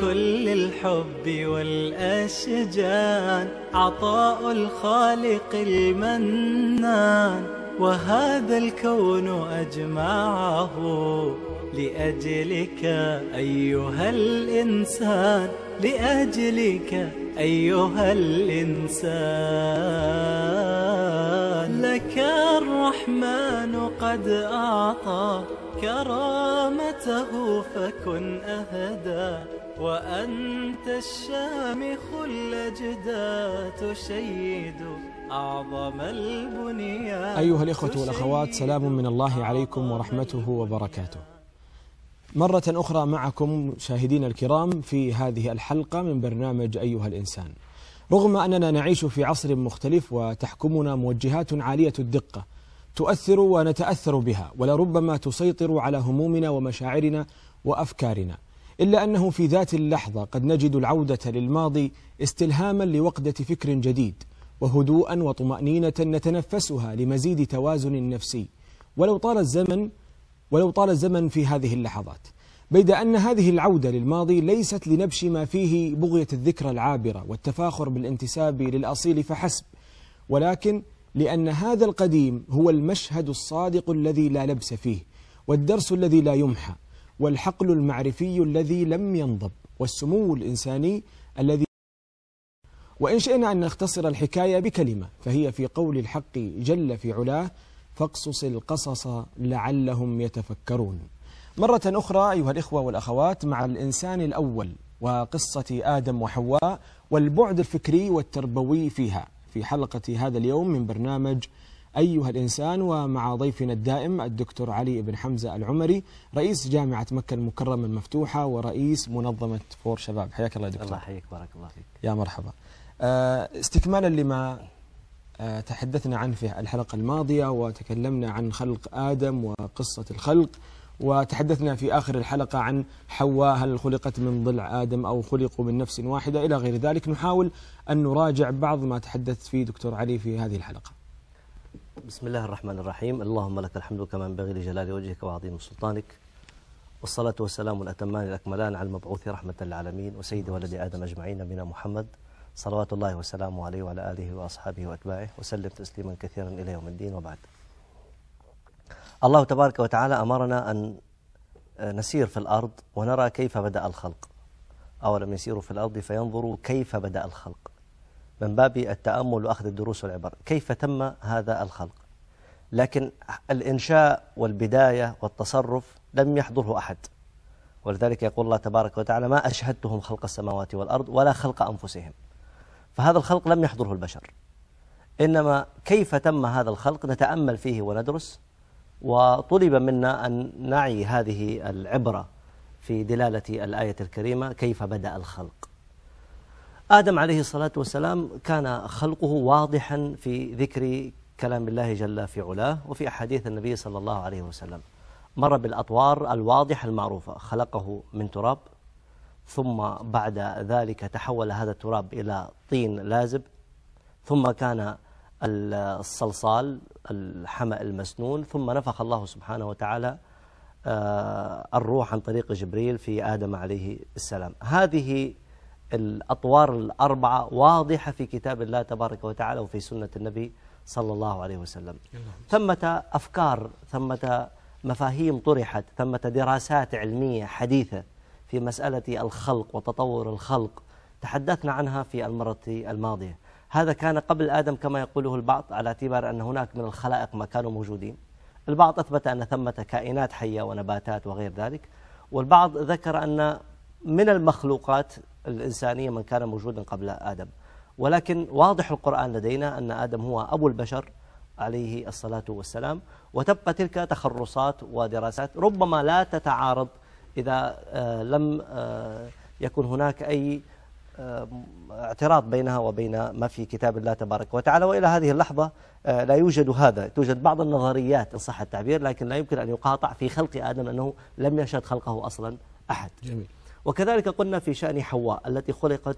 كل الحب والأشجان عطاء الخالق المنان وهذا الكون أجمعه لأجلك أيها الإنسان لأجلك أيها الإنسان لك الرحمن قد أعطى كرامته فكن أهدا وأنت الشامخ اللجدا تشيد أعظم البنيان أيها الإخوة والأخوات سلام من الله عليكم ورحمته وبركاته مرة أخرى معكم مشاهدينا الكرام في هذه الحلقة من برنامج أيها الإنسان رغم أننا نعيش في عصر مختلف وتحكمنا موجهات عالية الدقة تؤثر ونتاثر بها ولربما تسيطر على همومنا ومشاعرنا وافكارنا الا انه في ذات اللحظه قد نجد العوده للماضي استلهاما لوقده فكر جديد وهدوءا وطمانينه نتنفسها لمزيد توازن نفسي ولو طال الزمن ولو طال الزمن في هذه اللحظات بيد ان هذه العوده للماضي ليست لنبش ما فيه بغيه الذكرى العابره والتفاخر بالانتساب للاصيل فحسب ولكن لأن هذا القديم هو المشهد الصادق الذي لا لبس فيه والدرس الذي لا يمحى والحقل المعرفي الذي لم ينضب والسمو الإنساني الذي وإن شئنا أن نختصر الحكاية بكلمة فهي في قول الحق جل في علاه فاقصص القصص لعلهم يتفكرون مرة أخرى أيها الإخوة والأخوات مع الإنسان الأول وقصة آدم وحواء والبعد الفكري والتربوي فيها في حلقة هذا اليوم من برنامج أيها الإنسان ومع ضيفنا الدائم الدكتور علي بن حمزة العمري رئيس جامعة مكة المكرمة المفتوحة ورئيس منظمة فور شباب حياك الله دكتور الله حياك بارك الله فيك يا مرحبا آه، استكمالا لما آه، تحدثنا عنه في الحلقة الماضية وتكلمنا عن خلق آدم وقصة الخلق وتحدثنا في آخر الحلقة عن حواء هل خلقت من ضلع آدم أو خلقوا من نفس واحدة إلى غير ذلك نحاول أن نراجع بعض ما تحدثت فيه دكتور علي في هذه الحلقة بسم الله الرحمن الرحيم اللهم لك الحمد كما ينبغي لجلال وجهك وعظيم سلطانك والصلاة والسلام الأتمان الأكملان على المبعوث رحمة للعالمين وسيد ولد آدم أجمعين نبينا محمد صلوات الله وسلامه عليه وعلى آله وأصحابه وأتباعه وسلم تسليما كثيرا إلى يوم الدين وبعد الله تبارك وتعالى أمرنا أن آه، نسير في الأرض ونرى كيف بدأ الخلق أولم يسيروا في الأرض فينظروا كيف بدأ الخلق من باب التأمل وأخذ الدروس والعبر كيف تم هذا الخلق لكن الإنشاء والبداية والتصرف لم يحضره أحد ولذلك يقول الله تبارك وتعالى ما أشهدتهم خلق السماوات والأرض ولا خلق أنفسهم فهذا الخلق لم يحضره البشر إنما كيف تم هذا الخلق نتأمل فيه وندرس وطلب منا أن نعي هذه العبرة في دلالة الآية الكريمة كيف بدأ الخلق آدم عليه الصلاة والسلام كان خلقه واضحا في ذكر كلام الله جل في علاه وفي أحاديث النبي صلى الله عليه وسلم مر بالأطوار الواضحة المعروفة خلقه من تراب ثم بعد ذلك تحول هذا التراب إلى طين لازب ثم كان الصلصال الحمأ المسنون ثم نفخ الله سبحانه وتعالى آه، الروح عن طريق جبريل في آدم عليه السلام هذه الأطوار الأربعة واضحة في كتاب الله تبارك وتعالى وفي سنة النبي صلى الله عليه وسلم ثمة أفكار ثمة مفاهيم طرحت ثمة دراسات علمية حديثة في مسألة الخلق وتطور الخلق تحدثنا عنها في المرة الماضية هذا كان قبل آدم كما يقوله البعض على اعتبار أن هناك من الخلائق ما كانوا موجودين البعض أثبت أن ثمة كائنات حية ونباتات وغير ذلك والبعض ذكر أن من المخلوقات الإنسانية من كان موجودا قبل آدم ولكن واضح القرآن لدينا أن آدم هو أبو البشر عليه الصلاة والسلام وتبقى تلك تخرصات ودراسات ربما لا تتعارض إذا آه، لم آه، يكن هناك أي اعتراض بينها وبين ما في كتاب الله تبارك وتعالى وإلى هذه اللحظة آه، لا يوجد هذا توجد بعض النظريات إن صح التعبير لكن لا يمكن أن يقاطع في خلق آدم أنه لم يشهد خلقه أصلا أحد جميل وكذلك قلنا في شأن حواء التي خلقت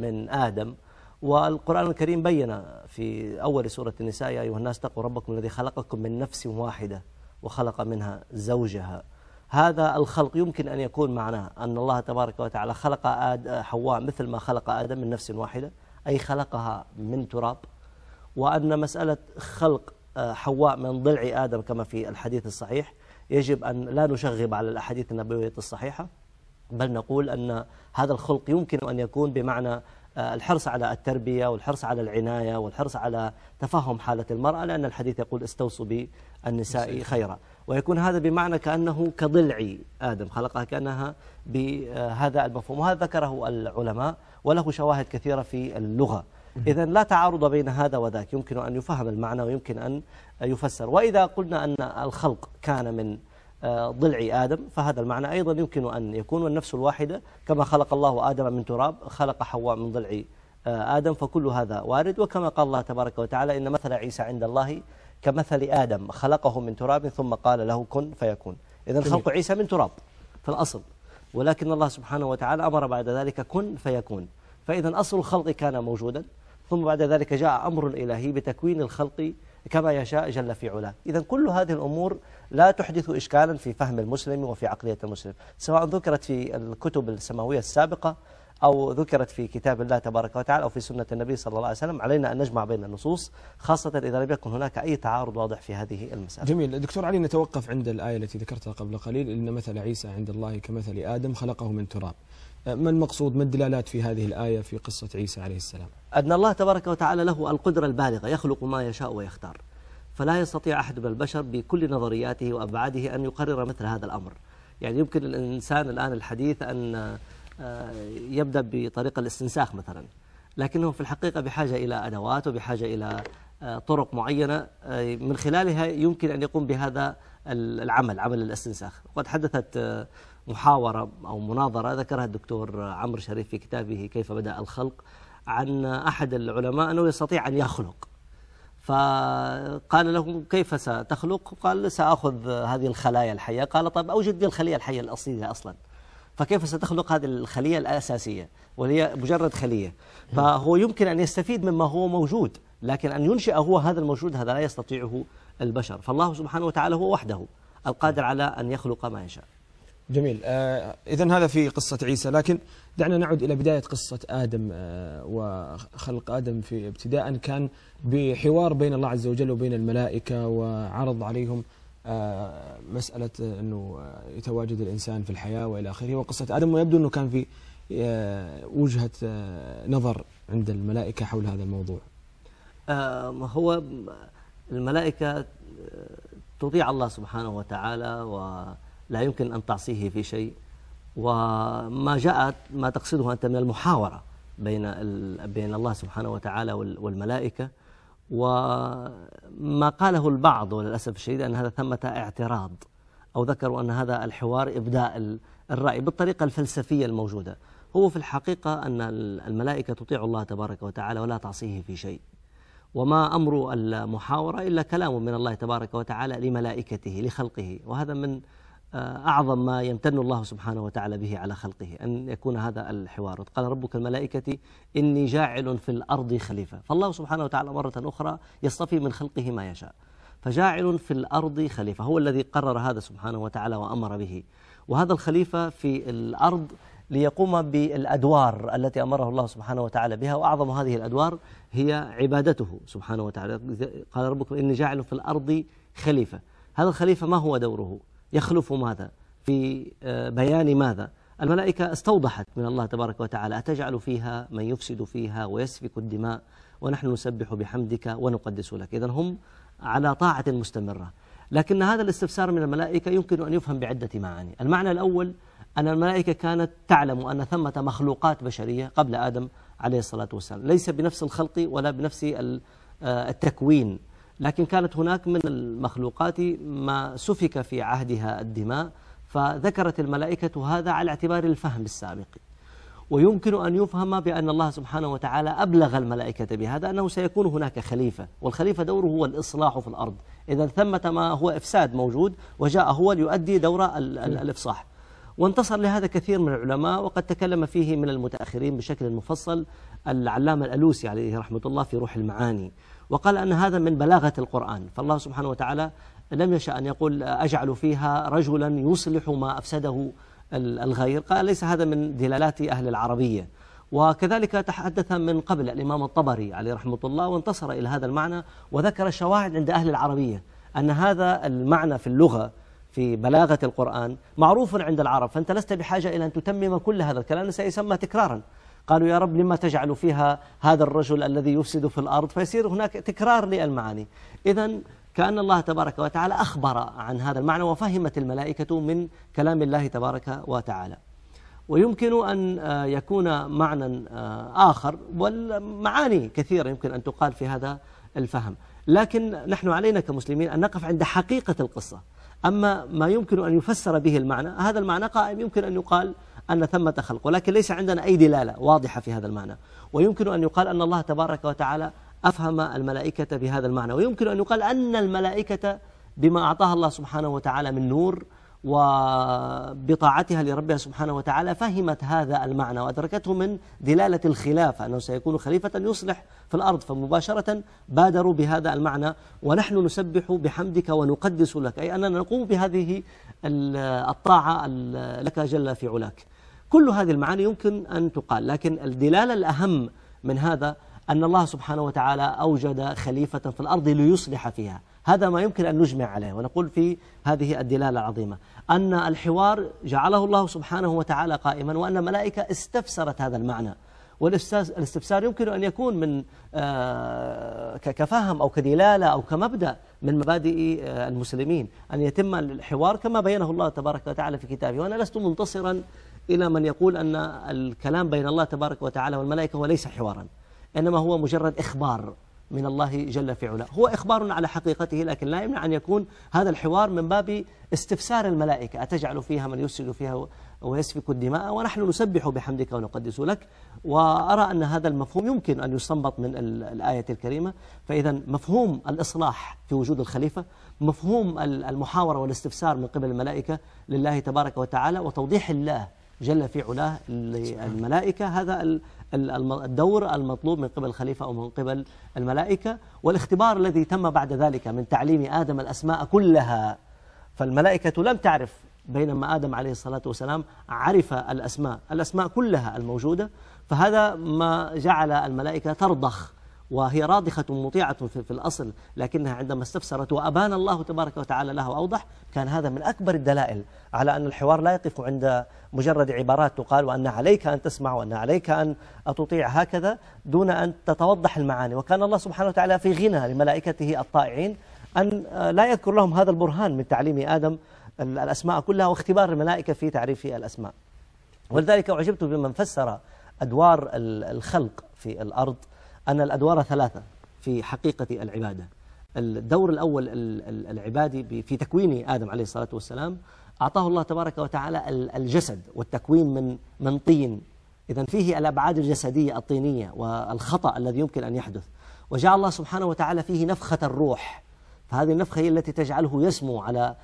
من آدم والقرآن الكريم بين في أول سورة النساء يا أيها الناس اتقوا ربكم الذي خلقكم من نفس واحدة وخلق منها زوجها هذا الخلق يمكن أن يكون معناه أن الله تبارك وتعالى خلق آد حواء مثل ما خلق آدم من نفس واحدة أي خلقها من تراب وأن مسألة خلق آه، حواء من ضلع آدم كما في الحديث الصحيح يجب أن لا نشغب على الأحاديث النبوية الصحيحة بل نقول أن هذا الخلق يمكن أن يكون بمعنى آه، الحرص على التربية والحرص على العناية والحرص على تفهم حالة المرأة لأن الحديث يقول استوصوا النساء خيرا ويكون هذا بمعنى كأنه كضلع آدم خلقها كأنها بهذا آه، المفهوم وهذا ذكره العلماء وله شواهد كثيرة في اللغة إذا لا تعارض بين هذا وذاك يمكن أن يفهم المعنى ويمكن أن يفسر وإذا قلنا أن الخلق كان من آه، ضلع آدم فهذا المعنى أيضا يمكن أن يكون والنفس الواحدة كما خلق الله آدم من تراب خلق حواء من ضلع آه، آدم فكل هذا وارد وكما قال الله تبارك وتعالى إن مثل عيسى عند الله كمثل آدم خلقه من تراب ثم قال له كن فيكون إذا خلق عيسى من تراب في الأصل ولكن الله سبحانه وتعالى أمر بعد ذلك كن فيكون فإذا أصل الخلق كان موجودا ثم بعد ذلك جاء أمر إلهي بتكوين الخلق كما يشاء جل في علاه إذا كل هذه الأمور لا تحدث إشكالا في فهم المسلم وفي عقلية المسلم سواء ذكرت في الكتب السماوية السابقة أو ذكرت في كتاب الله تبارك وتعالى أو في سنة النبي صلى الله عليه وسلم علينا أن نجمع بين النصوص خاصة إذا لم يكن هناك أي تعارض واضح في هذه المسألة جميل دكتور علي نتوقف عند الآية التي ذكرتها قبل قليل إن مثل عيسى عند الله كمثل آدم خلقه من تراب أه، ما المقصود ما الدلالات في هذه الآية في قصة عيسى عليه السلام أن الله تبارك وتعالى له القدرة البالغة يخلق ما يشاء ويختار فلا يستطيع أحد من البشر بكل نظرياته وأبعاده أن يقرر مثل هذا الأمر يعني يمكن الإنسان الآن الحديث أن آه، يبدأ بطريقة الاستنساخ مثلا لكنه في الحقيقة بحاجة إلى أدوات وبحاجة إلى آه، طرق معينة آه، من خلالها يمكن أن يقوم بهذا العمل عمل الاستنساخ وقد حدثت محاورة أو مناظرة ذكرها الدكتور عمرو شريف في كتابه كيف بدأ الخلق عن أحد العلماء أنه يستطيع أن يخلق فقال له كيف ستخلق قال سأخذ هذه الخلايا الحية قال طب أوجد لي الخلية الحية الأصلية أصلا فكيف ستخلق هذه الخلية الأساسية وهي مجرد خلية فهو يمكن أن يستفيد مما هو موجود لكن أن ينشئ هو هذا الموجود هذا لا يستطيعه البشر فالله سبحانه وتعالى هو وحده القادر على أن يخلق ما يشاء جميل آه إذا هذا في قصة عيسى لكن دعنا نعود إلى بداية قصة آدم آه وخلق آدم في ابتداء كان بحوار بين الله عز وجل وبين الملائكة وعرض عليهم آه، مسألة أنه آه، يتواجد الإنسان في الحياة وإلى آخره وقصة آدم ويبدو أنه كان في آه، وجهة نظر عند الملائكة حول هذا الموضوع هو الملائكة تطيع الله سبحانه وتعالى ولا يمكن أن تعصيه في شيء وما جاءت ما تقصده أنت من المحاورة بين بين الله سبحانه وتعالى والملائكة وما قاله البعض وللأسف الشديد أن هذا ثمة اعتراض أو ذكروا أن هذا الحوار إبداء الرأي بالطريقة الفلسفية الموجودة هو في الحقيقة أن الملائكة تطيع الله تبارك وتعالى ولا تعصيه في شيء وما أمر المحاورة إلا كلام من الله تبارك وتعالى لملائكته لخلقه وهذا من أعظم ما يمتن الله سبحانه وتعالى به على خلقه أن يكون هذا الحوار قال ربك الملائكة إني جاعل في الأرض خليفة فالله سبحانه وتعالى مرة أخرى يصطفي من خلقه ما يشاء فجاعل في الأرض خليفة هو الذي قرر هذا سبحانه وتعالى وأمر به وهذا الخليفة في الأرض ليقوم بالادوار التي امره الله سبحانه وتعالى بها واعظم هذه الادوار هي عبادته سبحانه وتعالى قال ربكم اني جاعل في الارض خليفه هذا الخليفه ما هو دوره يخلف ماذا في آه، بيان ماذا الملائكة استوضحت من الله تبارك وتعالى أتجعل فيها من يفسد فيها ويسفك الدماء ونحن نسبح بحمدك ونقدس لك إذا هم على طاعة مستمرة لكن هذا الاستفسار من الملائكة يمكن أن يفهم بعدة معاني المعنى الأول أن الملائكة كانت تعلم أن ثمة مخلوقات بشرية قبل آدم عليه الصلاة والسلام ليس بنفس الخلق ولا بنفس آه، التكوين لكن كانت هناك من المخلوقات ما سفك في عهدها الدماء فذكرت الملائكة هذا على اعتبار الفهم السابق ويمكن أن يفهم بأن الله سبحانه وتعالى أبلغ الملائكة بهذا أنه سيكون هناك خليفة والخليفة دوره هو الإصلاح في الأرض إذا ثمة ما هو إفساد موجود وجاء هو ليؤدي دور نعم. الإفصاح وانتصر لهذا كثير من العلماء وقد تكلم فيه من المتأخرين بشكل مفصل العلامة الألوسي عليه رحمة الله في روح المعاني وقال أن هذا من بلاغة القرآن فالله سبحانه وتعالى لم يشأ أن يقول أجعل فيها رجلا يصلح ما أفسده الغير قال ليس هذا من دلالات أهل العربية وكذلك تحدث من قبل الإمام الطبري عليه رحمة الله وانتصر إلى هذا المعنى وذكر شواهد عند أهل العربية أن هذا المعنى في اللغة في بلاغة القرآن معروف عند العرب فأنت لست بحاجة إلى أن تتمم كل هذا الكلام سيسمى تكرارا قالوا يا رب لما تجعل فيها هذا الرجل الذي يفسد في الأرض فيصير هناك تكرار للمعاني إذا كأن الله تبارك وتعالى أخبر عن هذا المعنى وفهمت الملائكة من كلام الله تبارك وتعالى ويمكن أن آه، يكون معنى آه، آخر والمعاني كثيرة يمكن أن تقال في هذا الفهم لكن نحن علينا كمسلمين أن نقف عند حقيقة القصة أما ما يمكن أن يفسر به المعنى هذا المعنى قائم يمكن أن يقال أن ثمة خلق ولكن ليس عندنا أي دلالة واضحة في هذا المعنى ويمكن أن يقال أن الله تبارك وتعالى أفهم الملائكة بهذا المعنى ويمكن أن يقال أن الملائكة بما أعطاها الله سبحانه وتعالى من نور وبطاعتها لربها سبحانه وتعالى فهمت هذا المعنى وأدركته من دلالة الخلافة أنه سيكون خليفة يصلح في الأرض فمباشرة بادروا بهذا المعنى ونحن نسبح بحمدك ونقدس لك أي أننا نقوم بهذه الطاعة لك جل في علاك كل هذه المعاني يمكن أن تقال لكن الدلالة الأهم من هذا أن الله سبحانه وتعالى أوجد خليفة في الأرض ليصلح فيها هذا ما يمكن أن نجمع عليه ونقول في هذه الدلالة العظيمة أن الحوار جعله الله سبحانه وتعالى قائما وأن الملائكة استفسرت هذا المعنى والاستفسار يمكن أن يكون من آه، كفهم أو كدلالة أو كمبدأ من مبادئ آه، المسلمين أن يتم الحوار كما بينه الله تبارك وتعالى في كتابه وأنا لست منتصرا إلى من يقول أن الكلام بين الله تبارك وتعالى والملائكة هو ليس حوارا إنما هو مجرد إخبار من الله جل في علاه هو إخبار على حقيقته لكن لا يمنع أن يكون هذا الحوار من باب استفسار الملائكة أتجعل فيها من يفسد فيها ويسفك الدماء ونحن نسبح بحمدك ونقدس لك وأرى أن هذا المفهوم يمكن أن يستنبط من الآية الكريمة فإذا مفهوم الإصلاح في وجود الخليفة مفهوم المحاورة والاستفسار من قبل الملائكة لله تبارك وتعالى وتوضيح الله جل في علاه للملائكة هذا الدور المطلوب من قبل الخليفة أو من قبل الملائكة والاختبار الذي تم بعد ذلك من تعليم آدم الأسماء كلها فالملائكة لم تعرف بينما آدم عليه الصلاة والسلام عرف الأسماء الأسماء كلها الموجودة فهذا ما جعل الملائكة ترضخ وهي راضخة مطيعة في الأصل لكنها عندما استفسرت وأبان الله تبارك وتعالى لها وأوضح كان هذا من أكبر الدلائل على أن الحوار لا يقف عند مجرد عبارات تقال وأن عليك أن تسمع وأن عليك أن تطيع هكذا دون أن تتوضح المعاني وكان الله سبحانه وتعالى في غنى لملائكته الطائعين أن آه، لا يذكر لهم هذا البرهان من تعليم آدم الأسماء كلها واختبار الملائكة في تعريف الأسماء ولذلك أعجبت بمن فسر أدوار الخلق في الأرض أن الأدوار ثلاثة في حقيقة العبادة الدور الأول العبادي في تكوين آدم عليه الصلاة والسلام أعطاه الله تبارك وتعالى الجسد والتكوين من من طين إذا فيه الأبعاد الجسدية الطينية والخطأ الذي يمكن أن يحدث وجعل الله سبحانه وتعالى فيه نفخة الروح فهذه النفخة هي التي تجعله يسمو على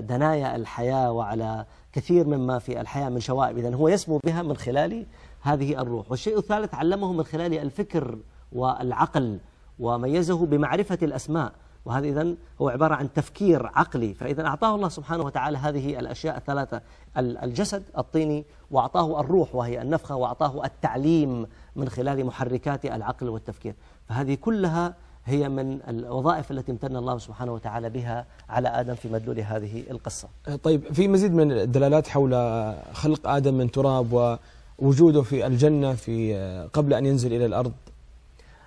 دنايا الحياة وعلى كثير مما في الحياة من شوائب إذا هو يسمو بها من خلال هذه الروح والشيء الثالث علمه من خلال الفكر والعقل وميزه بمعرفة الأسماء وهذا إذا هو عبارة عن تفكير عقلي فإذا أعطاه الله سبحانه وتعالى هذه الأشياء الثلاثة الجسد الطيني وأعطاه الروح وهي النفخة وأعطاه التعليم من خلال محركات العقل والتفكير فهذه كلها هي من الوظائف التي امتن الله سبحانه وتعالى بها على آدم في مدلول هذه القصة طيب في مزيد من الدلالات حول خلق آدم من تراب و وجوده في الجنة في آه، قبل أن ينزل إلى الأرض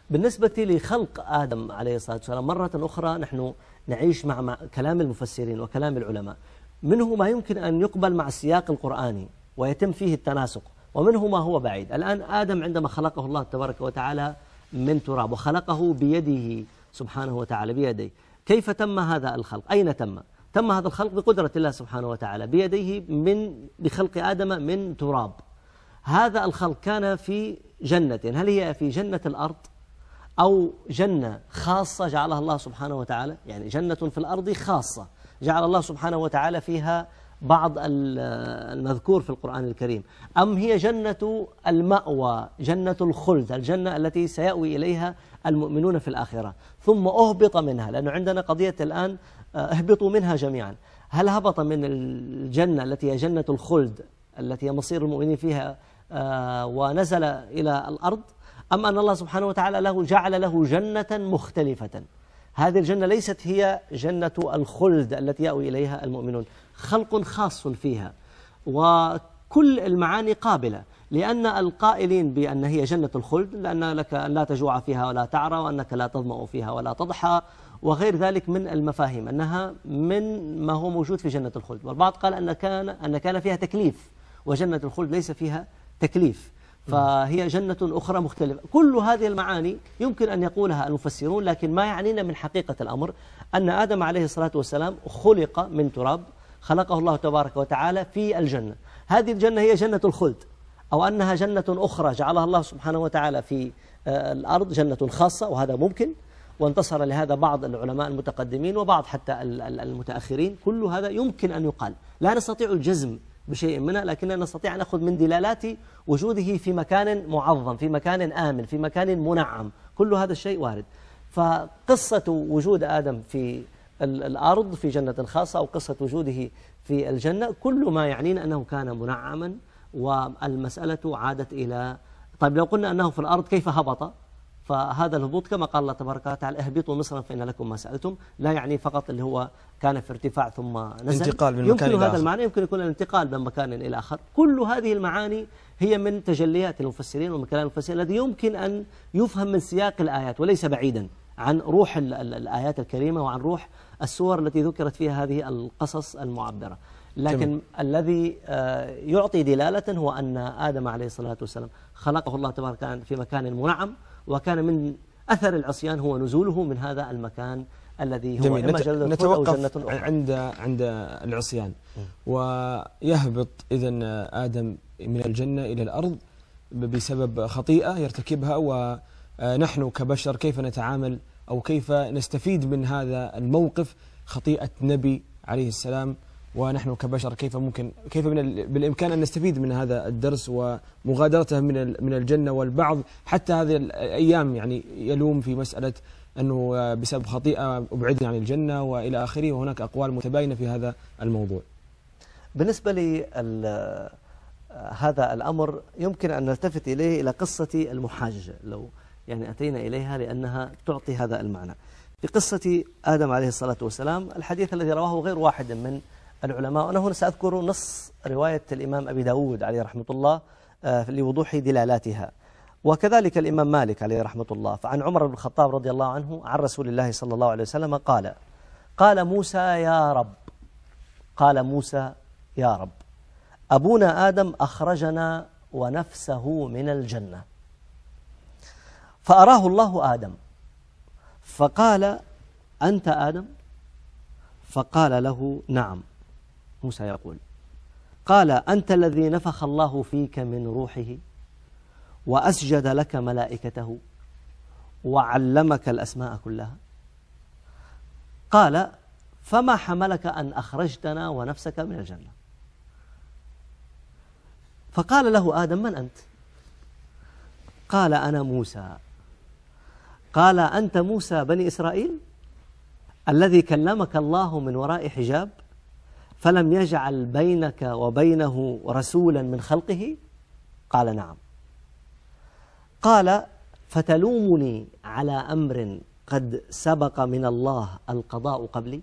بالنسبة لخلق آدم عليه الصلاة والسلام مرة أخرى نحن نعيش مع, مع كلام المفسرين وكلام العلماء منه ما يمكن أن يقبل مع السياق القرآني ويتم فيه التناسق ومنه ما هو بعيد الآن آدم عندما خلقه الله تبارك وتعالى من تراب وخلقه بيده سبحانه وتعالى بيدي كيف تم هذا الخلق أين تم تم هذا الخلق بقدرة الله سبحانه وتعالى بيديه من بخلق آدم من تراب هذا الخلق كان في جنة هل هي في جنة الأرض أو جنة خاصة جعلها الله سبحانه وتعالى يعني جنة في الأرض خاصة جعل الله سبحانه وتعالى فيها بعض المذكور في القرآن الكريم أم هي جنة المأوى جنة الخلد الجنة التي سيأوي إليها المؤمنون في الآخرة ثم أهبط منها لأنه عندنا قضية الآن آه، اهبطوا منها جميعا هل هبط من الجنة التي هي جنة الخلد التي هي مصير المؤمنين فيها آه، ونزل إلى الأرض أم أن الله سبحانه وتعالى له جعل له جنة مختلفة هذه الجنة ليست هي جنة الخلد التي يأوي إليها المؤمنون خلق خاص فيها وكل المعاني قابلة لأن القائلين بأن هي جنة الخلد لأن لك أن لا تجوع فيها ولا تعرى وأنك لا تظمأ فيها ولا تضحى وغير ذلك من المفاهيم أنها من ما هو موجود في جنة الخلد والبعض قال أن كان, أن كان فيها تكليف وجنة الخلد ليس فيها تكليف فهي جنة أخرى مختلفة كل هذه المعاني يمكن أن يقولها المفسرون لكن ما يعنينا من حقيقة الأمر أن آدم عليه الصلاة والسلام خلق من تراب خلقه الله تبارك وتعالى في الجنة هذه الجنة هي جنة الخلد أو أنها جنة أخرى جعلها الله سبحانه وتعالى في آه، الأرض جنة خاصة وهذا ممكن وانتصر لهذا بعض العلماء المتقدمين وبعض حتى المتأخرين كل هذا يمكن أن يقال لا نستطيع الجزم بشيء منها لكننا نستطيع أن نأخذ من دلالات وجوده في مكان معظم في مكان آمن في مكان منعم كل هذا الشيء وارد فقصة وجود آدم في الأرض في جنة خاصة أو قصة وجوده في الجنة كل ما يعنينا أنه كان منعما والمسألة عادت إلى طيب لو قلنا أنه في الأرض كيف هبط فهذا الهبوط كما قال الله تبارك وتعالى اهبطوا مصرا فإن لكم ما سألتم لا يعني فقط اللي هو كان في ارتفاع ثم نزل انتقال من مكان يمكن هذا المعنى يمكن يكون الانتقال من مكان إلى آخر كل هذه المعاني هي من تجليات المفسرين ومن كلام المفسرين الذي يمكن أن يفهم من سياق الآيات وليس بعيدا عن روح الآيات الكريمة وعن روح السور التي ذكرت فيها هذه القصص المعبرة لكن جميل. الذي آه، يعطي دلالة هو أن آدم عليه الصلاة والسلام خلقه الله تبارك في مكان منعم وكان من أثر العصيان هو نزوله من هذا المكان الذي هو جميل. إما جلة نتوقف أو جنة أخرى عند عند العصيان ويهبط إذا آدم من الجنة إلى الأرض بسبب خطيئة يرتكبها ونحن آه، كبشر كيف نتعامل أو كيف نستفيد من هذا الموقف خطيئة نبي عليه السلام ونحن كبشر كيف ممكن كيف من بالامكان ان نستفيد من هذا الدرس ومغادرته من من الجنه والبعض حتى هذه الايام يعني يلوم في مساله انه بسبب خطيئه ابعدنا عن الجنه والى اخره وهناك اقوال متباينه في هذا الموضوع. بالنسبه لي هذا الامر يمكن ان نلتفت اليه الى قصه المحاججه لو يعني اتينا اليها لانها تعطي هذا المعنى. في قصه ادم عليه الصلاه والسلام الحديث الذي رواه غير واحد من العلماء أنا هنا سأذكر نص رواية الإمام أبي داود عليه رحمة الله آه، لوضوح دلالاتها وكذلك الإمام مالك عليه رحمة الله فعن عمر بن الخطاب رضي الله عنه عن رسول الله صلى الله عليه وسلم قال قال موسى يا رب قال موسى يا رب أبونا آدم أخرجنا ونفسه من الجنة فأراه الله آدم فقال أنت آدم فقال له نعم موسى يقول قال أنت الذي نفخ الله فيك من روحه وأسجد لك ملائكته وعلمك الأسماء كلها قال فما حملك أن أخرجتنا ونفسك من الجنة فقال له آدم من أنت قال أنا موسى قال أنت موسى بني إسرائيل الذي كلمك الله من وراء حجاب فلم يجعل بينك وبينه رسولا من خلقه قال نعم قال فتلومني على امر قد سبق من الله القضاء قبلي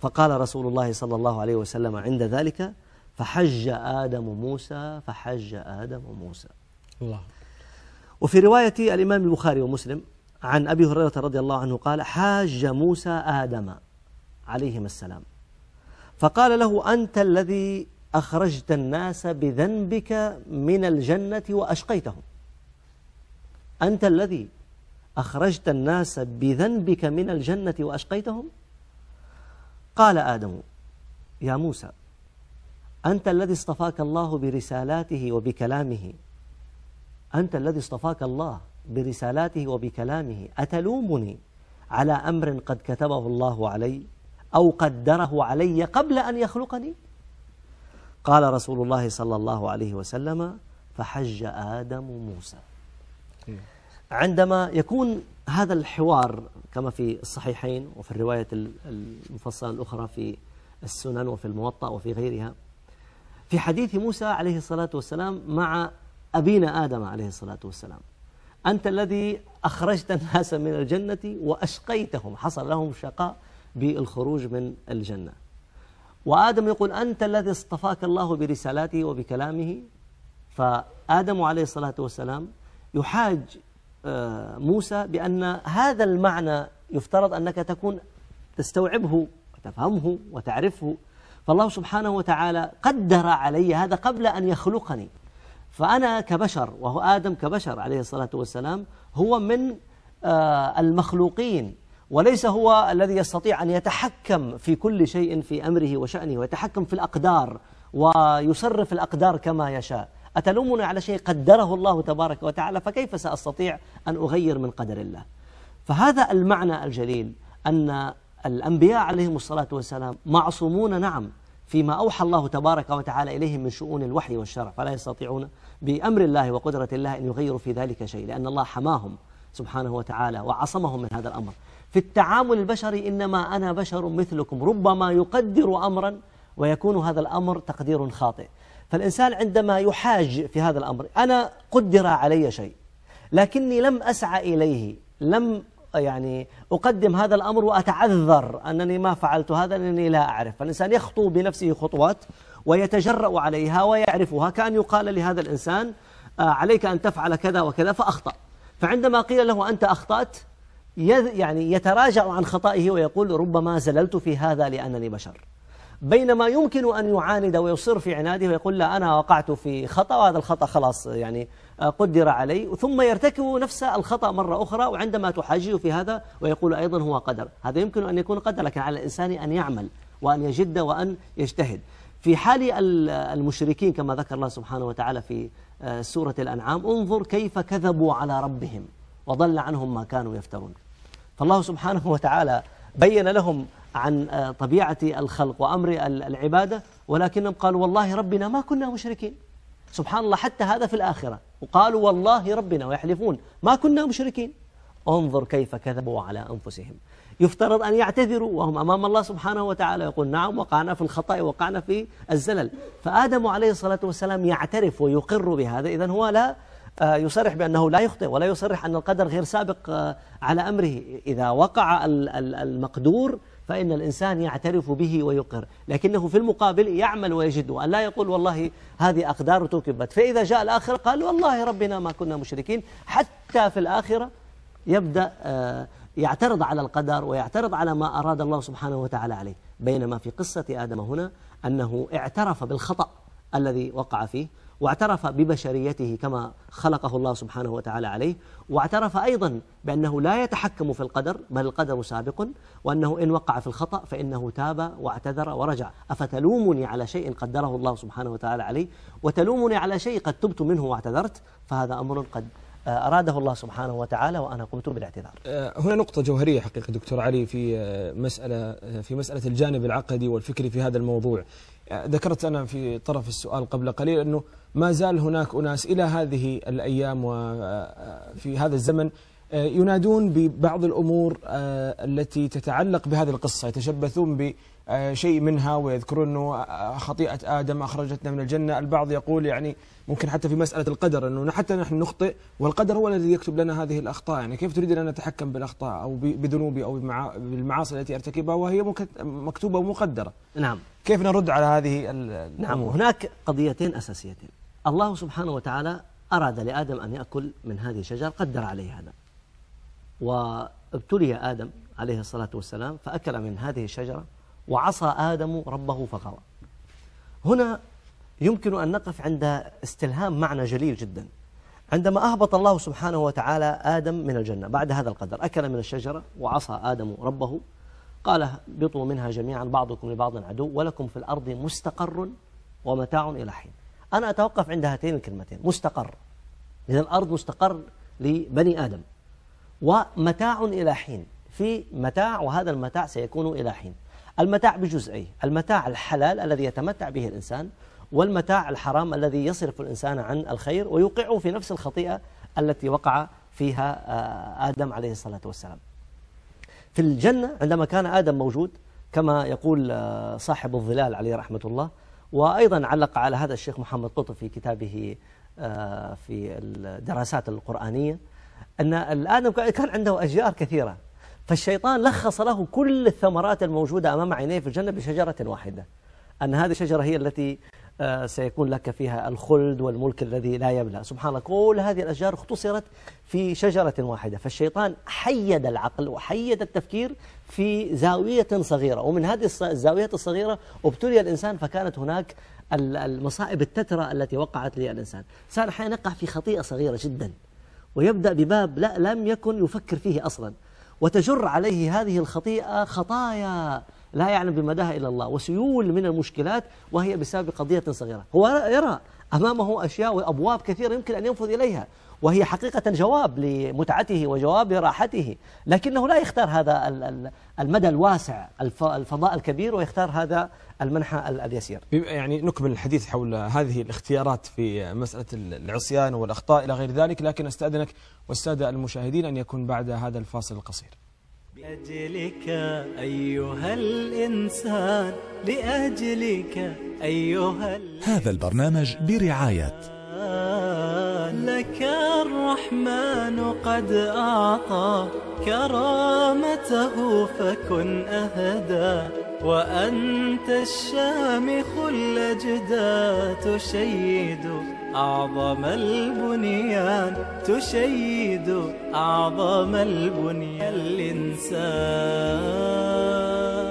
فقال رسول الله صلى الله عليه وسلم عند ذلك فحج ادم موسى فحج ادم موسى الله وفي روايه الامام البخاري ومسلم عن ابي هريره رضي الله عنه قال حاج موسى ادم عليهما السلام فقال له أنت الذي أخرجت الناس بذنبك من الجنة وأشقيتهم أنت الذي أخرجت الناس بذنبك من الجنة وأشقيتهم قال آدم يا موسى أنت الذي اصطفاك الله برسالاته وبكلامه أنت الذي اصطفاك الله برسالاته وبكلامه أتلومني على أمر قد كتبه الله علي أو قدره علي قبل أن يخلقني قال رسول الله صلى الله عليه وسلم فحج آدم موسى عندما يكون هذا الحوار كما في الصحيحين وفي الرواية المفصلة الأخرى في السنن وفي الموطأ وفي غيرها في حديث موسى عليه الصلاة والسلام مع أبينا آدم عليه الصلاة والسلام أنت الذي أخرجت الناس من الجنة وأشقيتهم حصل لهم شقاء بالخروج من الجنة وآدم يقول أنت الذي اصطفاك الله برسالاته وبكلامه فآدم عليه الصلاة والسلام يحاج آه، موسى بأن هذا المعنى يفترض أنك تكون تستوعبه وتفهمه وتعرفه فالله سبحانه وتعالى قدر علي هذا قبل أن يخلقني فأنا كبشر وهو آدم كبشر عليه الصلاة والسلام هو من آه، المخلوقين وليس هو الذي يستطيع أن يتحكم في كل شيء في أمره وشأنه ويتحكم في الأقدار ويصرف الأقدار كما يشاء أتلومنا على شيء قدره الله تبارك وتعالى فكيف سأستطيع أن أغير من قدر الله فهذا المعنى الجليل أن الأنبياء عليهم الصلاة والسلام معصومون نعم فيما أوحى الله تبارك وتعالى إليهم من شؤون الوحي والشرع فلا يستطيعون بأمر الله وقدرة الله أن يغيروا في ذلك شيء لأن الله حماهم سبحانه وتعالى وعصمهم من هذا الأمر في التعامل البشري إنما أنا بشر مثلكم ربما يقدر أمرا ويكون هذا الأمر تقدير خاطئ فالإنسان عندما يحاج في هذا الأمر أنا قدر علي شيء لكني لم أسعى إليه لم يعني أقدم هذا الأمر وأتعذر أنني ما فعلت هذا لأنني لا أعرف فالإنسان يخطو بنفسه خطوات ويتجرأ عليها ويعرفها كأن يقال لهذا الإنسان آه، عليك أن تفعل كذا وكذا فأخطأ فعندما قيل له أنت أخطأت يعني يتراجع عن خطئه ويقول ربما زللت في هذا لأنني بشر بينما يمكن أن يعاند ويصر في عناده ويقول لا أنا وقعت في خطأ وهذا الخطأ خلاص يعني آه، قدر علي ثم يرتكب نفس الخطأ مرة أخرى وعندما تحاجيه في هذا ويقول أيضا هو قدر هذا يمكن أن يكون قدر لكن على الإنسان أن يعمل وأن يجد وأن يجتهد في حال المشركين كما ذكر الله سبحانه وتعالى في آه، سورة الأنعام انظر كيف كذبوا على ربهم وضل عنهم ما كانوا يفترون فالله سبحانه وتعالى بين لهم عن آه، طبيعة الخلق وأمر العبادة ولكنهم قالوا والله ربنا ما كنا مشركين سبحان الله حتى هذا في الآخرة وقالوا والله ربنا ويحلفون ما كنا مشركين انظر كيف كذبوا على أنفسهم يفترض أن يعتذروا وهم أمام الله سبحانه وتعالى يقول نعم وقعنا في الخطأ وقعنا في الزلل فآدم عليه الصلاة والسلام يعترف ويقر بهذا إذا هو لا يصرح بأنه لا يخطئ ولا يصرح أن القدر غير سابق آه، على أمره إذا وقع المقدور فإن الإنسان يعترف به ويقر لكنه في المقابل يعمل ويجد وأن لا يقول والله هذه أقدار تركبت فإذا جاء الآخرة قال والله ربنا ما كنا مشركين حتى في الآخرة يبدأ آه، يعترض على القدر ويعترض على ما أراد الله سبحانه وتعالى عليه بينما في قصة آدم هنا أنه اعترف بالخطأ الذي وقع فيه واعترف ببشريته كما خلقه الله سبحانه وتعالى عليه واعترف أيضا بأنه لا يتحكم في القدر بل القدر سابق وأنه إن وقع في الخطأ فإنه تاب واعتذر ورجع أفتلومني على شيء قدره الله سبحانه وتعالى علي وتلومني على شيء قد تبت منه واعتذرت فهذا أمر قد آه، أراده الله سبحانه وتعالى وأنا قمت بالاعتذار آه، هنا نقطة جوهرية حقيقة دكتور علي في آه، مسألة في مسألة الجانب العقدي والفكري في هذا الموضوع ذكرت أنا في طرف السؤال قبل قليل أنه ما زال هناك أناس إلى هذه الأيام وفي هذا الزمن آه، ينادون ببعض الأمور آه، التي تتعلق بهذه القصة يتشبثون آه، شيء منها ويذكرون انه آه، آه، خطيئه ادم اخرجتنا من الجنه، البعض يقول يعني ممكن حتى في مساله القدر انه حتى نحن نخطئ والقدر هو الذي يكتب لنا هذه الاخطاء، يعني كيف تريد ان نتحكم بالاخطاء او بذنوبي او بالمعاصي التي ارتكبها وهي مكتوبه ومقدره. نعم. كيف نرد على هذه نعم هناك قضيتين اساسيتين. الله سبحانه وتعالى اراد لادم ان ياكل من هذه الشجره قدر عليه هذا. وابتلي ادم عليه الصلاه والسلام فاكل من هذه الشجره وعصى آدم ربه فغوى هنا يمكن أن نقف عند استلهام معنى جليل جدا عندما أهبط الله سبحانه وتعالى آدم من الجنة بعد هذا القدر أكل من الشجرة وعصى آدم ربه قال اهبطوا منها جميعا بعضكم لبعض عدو ولكم في الأرض مستقر ومتاع إلى حين أنا أتوقف عند هاتين الكلمتين مستقر إذا الأرض مستقر لبني آدم ومتاع إلى حين في متاع وهذا المتاع سيكون إلى حين المتاع بجزئي المتاع الحلال الذي يتمتع به الإنسان والمتاع الحرام الذي يصرف الإنسان عن الخير ويوقعه في نفس الخطيئة التي وقع فيها آه، آدم عليه الصلاة والسلام في الجنة عندما كان آدم موجود كما يقول آه، صاحب الظلال عليه رحمة الله وأيضا علق على هذا الشيخ محمد قطب في كتابه آه، في الدراسات القرآنية أن الآدم كان عنده أشجار كثيرة فالشيطان لخص له كل الثمرات الموجودة أمام عينيه في الجنة بشجرة واحدة أن هذه الشجرة هي التي آه، سيكون لك فيها الخلد والملك الذي لا يبلى سبحان الله كل هذه الأشجار اختصرت في شجرة واحدة فالشيطان حيد العقل وحيد التفكير في زاوية صغيرة ومن هذه الزاوية الصغيرة ابتلي الإنسان فكانت هناك المصائب التترة التي وقعت للإنسان الإنسان أحيانا يقع في خطيئة صغيرة جدا ويبدأ بباب لا لم يكن يفكر فيه أصلا وتجر عليه هذه الخطيئة خطايا لا يعلم بمداها إلا الله وسيول من المشكلات وهي بسبب قضية صغيرة هو يرى أمامه أشياء وأبواب كثيرة يمكن أن ينفذ إليها وهي حقيقة جواب لمتعته وجواب لراحته لكنه لا يختار هذا المدى الواسع الفضاء الكبير ويختار هذا المنحى اليسير يعني نكمل الحديث حول هذه الاختيارات في مسألة العصيان والأخطاء إلى غير ذلك لكن أستأذنك والسادة المشاهدين أن يكون بعد هذا الفاصل القصير لأجلك أيها الإنسان لأجلك أيها هذا البرنامج برعاية لك الرحمن قد أعطى كرامته فكن أهدى وأنت الشامخ اللجدى تشيد أعظم البنيان تشيد أعظم البني الإنسان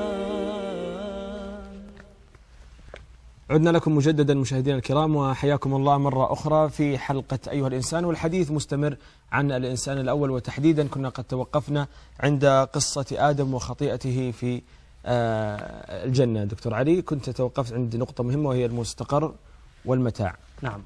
عدنا لكم مجددا مشاهدينا الكرام وحياكم الله مرة أخرى في حلقة أيها الإنسان والحديث مستمر عن الإنسان الأول وتحديدا كنا قد توقفنا عند قصة آدم وخطيئته في آه، الجنة دكتور علي كنت توقفت عند نقطة مهمة وهي المستقر والمتاع نعم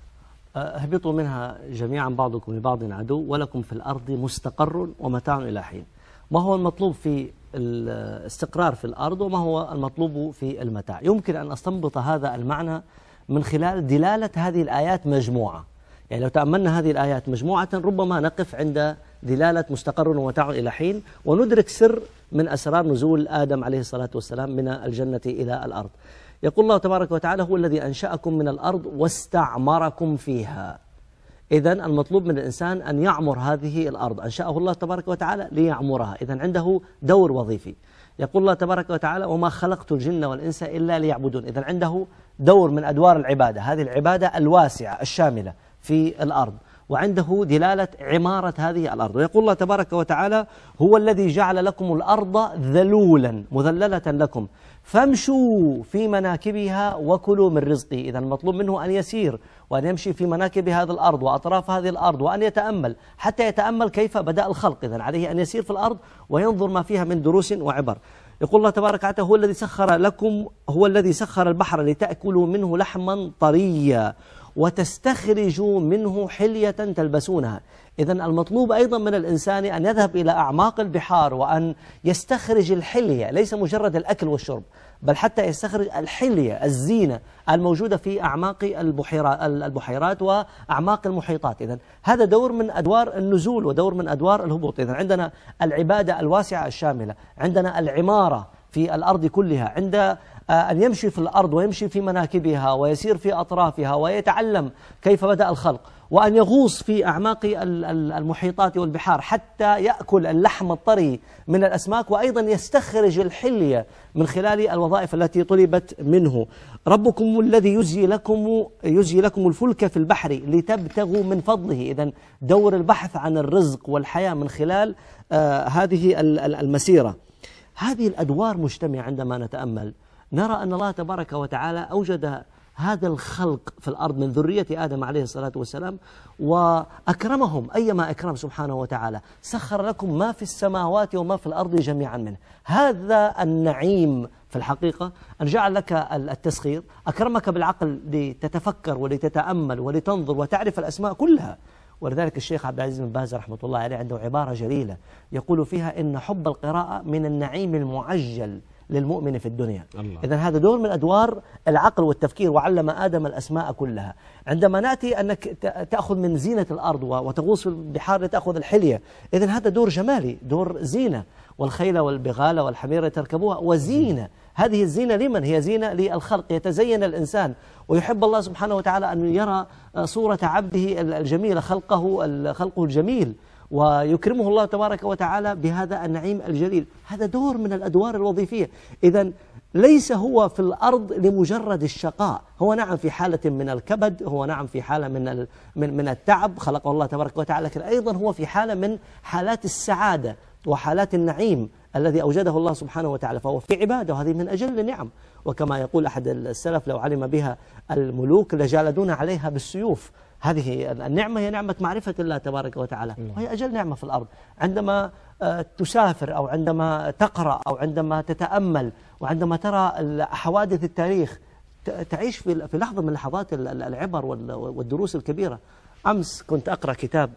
اهبطوا منها جميعا بعضكم لبعض عدو ولكم في الأرض مستقر ومتاع إلى حين ما هو المطلوب في الاستقرار في الأرض وما هو المطلوب في المتاع يمكن أن أستنبط هذا المعنى من خلال دلالة هذه الآيات مجموعة يعني لو تأملنا هذه الآيات مجموعة ربما نقف عند دلالة مستقر ومتاع إلى حين وندرك سر من أسرار نزول آدم عليه الصلاة والسلام من الجنة إلى الأرض يقول الله تبارك وتعالى هو الذي أنشأكم من الأرض واستعمركم فيها إذا المطلوب من الإنسان أن يعمر هذه الأرض أنشأه الله تبارك وتعالى ليعمرها إذا عنده دور وظيفي يقول الله تبارك وتعالى وما خلقت الجن والإنس إلا ليعبدون إذا عنده دور من أدوار العبادة هذه العبادة الواسعة الشاملة في الأرض وعنده دلالة عمارة هذه الأرض ويقول الله تبارك وتعالى هو الذي جعل لكم الأرض ذلولا مذللة لكم فامشوا في مناكبها وكلوا من رزقه إذا المطلوب منه أن يسير وأن يمشي في مناكب هذه الأرض وأطراف هذه الأرض وأن يتأمل حتى يتأمل كيف بدأ الخلق إذا عليه أن يسير في الأرض وينظر ما فيها من دروس وعبر يقول الله تبارك وتعالى هو الذي سخر لكم هو الذي سخر البحر لتأكلوا منه لحما طريا وتستخرجوا منه حلية تلبسونها إذا المطلوب أيضا من الإنسان أن يذهب إلى أعماق البحار وأن يستخرج الحلية ليس مجرد الأكل والشرب بل حتى يستخرج الحلية الزينة الموجودة في أعماق البحيرات وأعماق المحيطات إذا هذا دور من أدوار النزول ودور من أدوار الهبوط إذا عندنا العبادة الواسعة الشاملة عندنا العمارة في الأرض كلها عند آه، أن يمشي في الأرض ويمشي في مناكبها ويسير في أطرافها ويتعلم كيف بدأ الخلق وأن يغوص في أعماق المحيطات والبحار حتى يأكل اللحم الطري من الأسماك وأيضا يستخرج الحلية من خلال الوظائف التي طلبت منه ربكم الذي يزي لكم, يزي لكم الفلك في البحر لتبتغوا من فضله إذا دور البحث عن الرزق والحياة من خلال آه، هذه المسيرة هذه الأدوار مجتمعة عندما نتأمل نرى أن الله تبارك وتعالى أوجد هذا الخلق في الأرض من ذرية آدم عليه الصلاة والسلام وأكرمهم أيما أكرم سبحانه وتعالى سخر لكم ما في السماوات وما في الأرض جميعا منه هذا النعيم في الحقيقة أن جعل لك التسخير أكرمك بالعقل لتتفكر ولتتأمل ولتنظر وتعرف الأسماء كلها ولذلك الشيخ عبد العزيز بن باز رحمة الله عليه عنده عبارة جليلة يقول فيها إن حب القراءة من النعيم المعجل للمؤمن في الدنيا إذا هذا دور من أدوار العقل والتفكير وعلم آدم الأسماء كلها عندما نأتي أنك تأخذ من زينة الأرض وتغوص في البحار لتأخذ الحلية إذا هذا دور جمالي دور زينة والخيل والبغال والحمير تركبوها وزينة هذه الزينة لمن؟ هي زينة للخلق يتزين الإنسان ويحب الله سبحانه وتعالى أن يرى آه، صورة عبده الجميلة خلقه خلقه الجميل ويكرمه الله تبارك وتعالى بهذا النعيم الجليل هذا دور من الأدوار الوظيفية إذا ليس هو في الأرض لمجرد الشقاء هو نعم في حالة من الكبد هو نعم في حالة من من من التعب خلقه الله تبارك وتعالى لكن أيضا هو في حالة من حالات السعادة وحالات النعيم الذي أوجده الله سبحانه وتعالى فهو في عبادة وهذه من أجل النعم وكما يقول أحد السلف لو علم بها الملوك لجالدون عليها بالسيوف هذه النعمة هي نعمة معرفة الله تبارك وتعالى نعم. وهي أجل نعمة في الأرض عندما آه، تسافر أو عندما تقرأ أو عندما تتأمل وعندما ترى حوادث التاريخ تعيش في لحظة من لحظات العبر والدروس الكبيرة أمس كنت أقرأ كتاب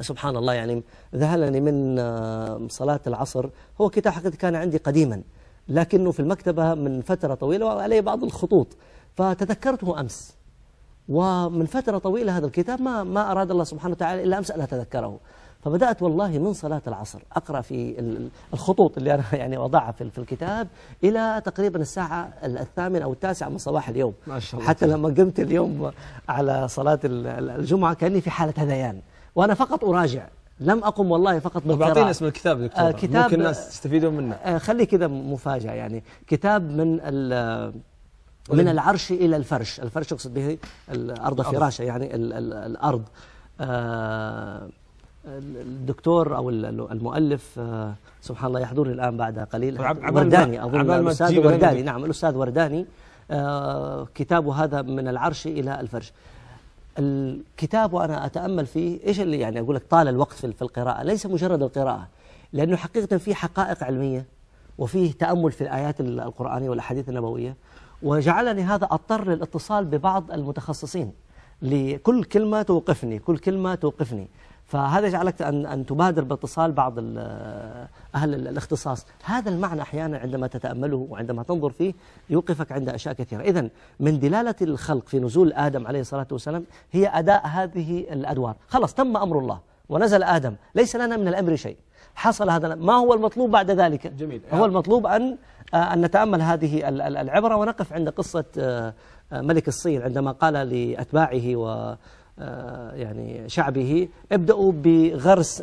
سبحان الله يعني ذهلني من آه، صلاة العصر هو كتاب حقيقة كان عندي قديما لكنه في المكتبة من فترة طويلة وعليه بعض الخطوط فتذكرته أمس ومن فترة طويلة هذا الكتاب ما, ما أراد الله سبحانه وتعالى إلا أمس أن أتذكره فبدأت والله من صلاة العصر أقرأ في الخطوط اللي أنا يعني وضعها في الكتاب إلى تقريبا الساعة الثامنة أو التاسعة من صباح اليوم ما شاء الله حتى لما قمت اليوم على صلاة الجمعة كأني في حالة هذيان وأنا فقط أراجع لم أقم والله فقط بالقراءة أعطينا اسم الكتاب دكتور آه ممكن الناس تستفيدون منه آه خلي كذا مفاجأة يعني كتاب من من العرش إلى الفرش الفرش يقصد به الأرض فراشة يعني الـ الـ الأرض آه، الدكتور او المؤلف آه، سبحان الله يحضرني الان بعد قليل ورداني اظن الاستاذ ورداني نعم الاستاذ ورداني آه، كتابه هذا من العرش الى الفرش الكتاب وانا اتامل فيه ايش اللي يعني اقول لك طال الوقت في القراءه ليس مجرد القراءه لانه حقيقه فيه حقائق علميه وفيه تامل في الايات القرانيه والاحاديث النبويه وجعلني هذا أضطر للاتصال ببعض المتخصصين لكل كلمة توقفني كل كلمة توقفني فهذا جعلك أن, أن تبادر باتصال بعض أهل الاختصاص هذا المعنى أحيانا عندما تتأمله وعندما تنظر فيه يوقفك عند أشياء كثيرة إذا من دلالة الخلق في نزول آدم عليه الصلاة والسلام هي أداء هذه الأدوار خلاص تم أمر الله ونزل آدم ليس لنا من الأمر شيء حصل هذا ما هو المطلوب بعد ذلك جميل هو المطلوب أن آه، أن نتأمل هذه العبرة ونقف عند قصة آه، آه، ملك الصين عندما قال لأتباعه و يعني شعبه ابدأوا بغرس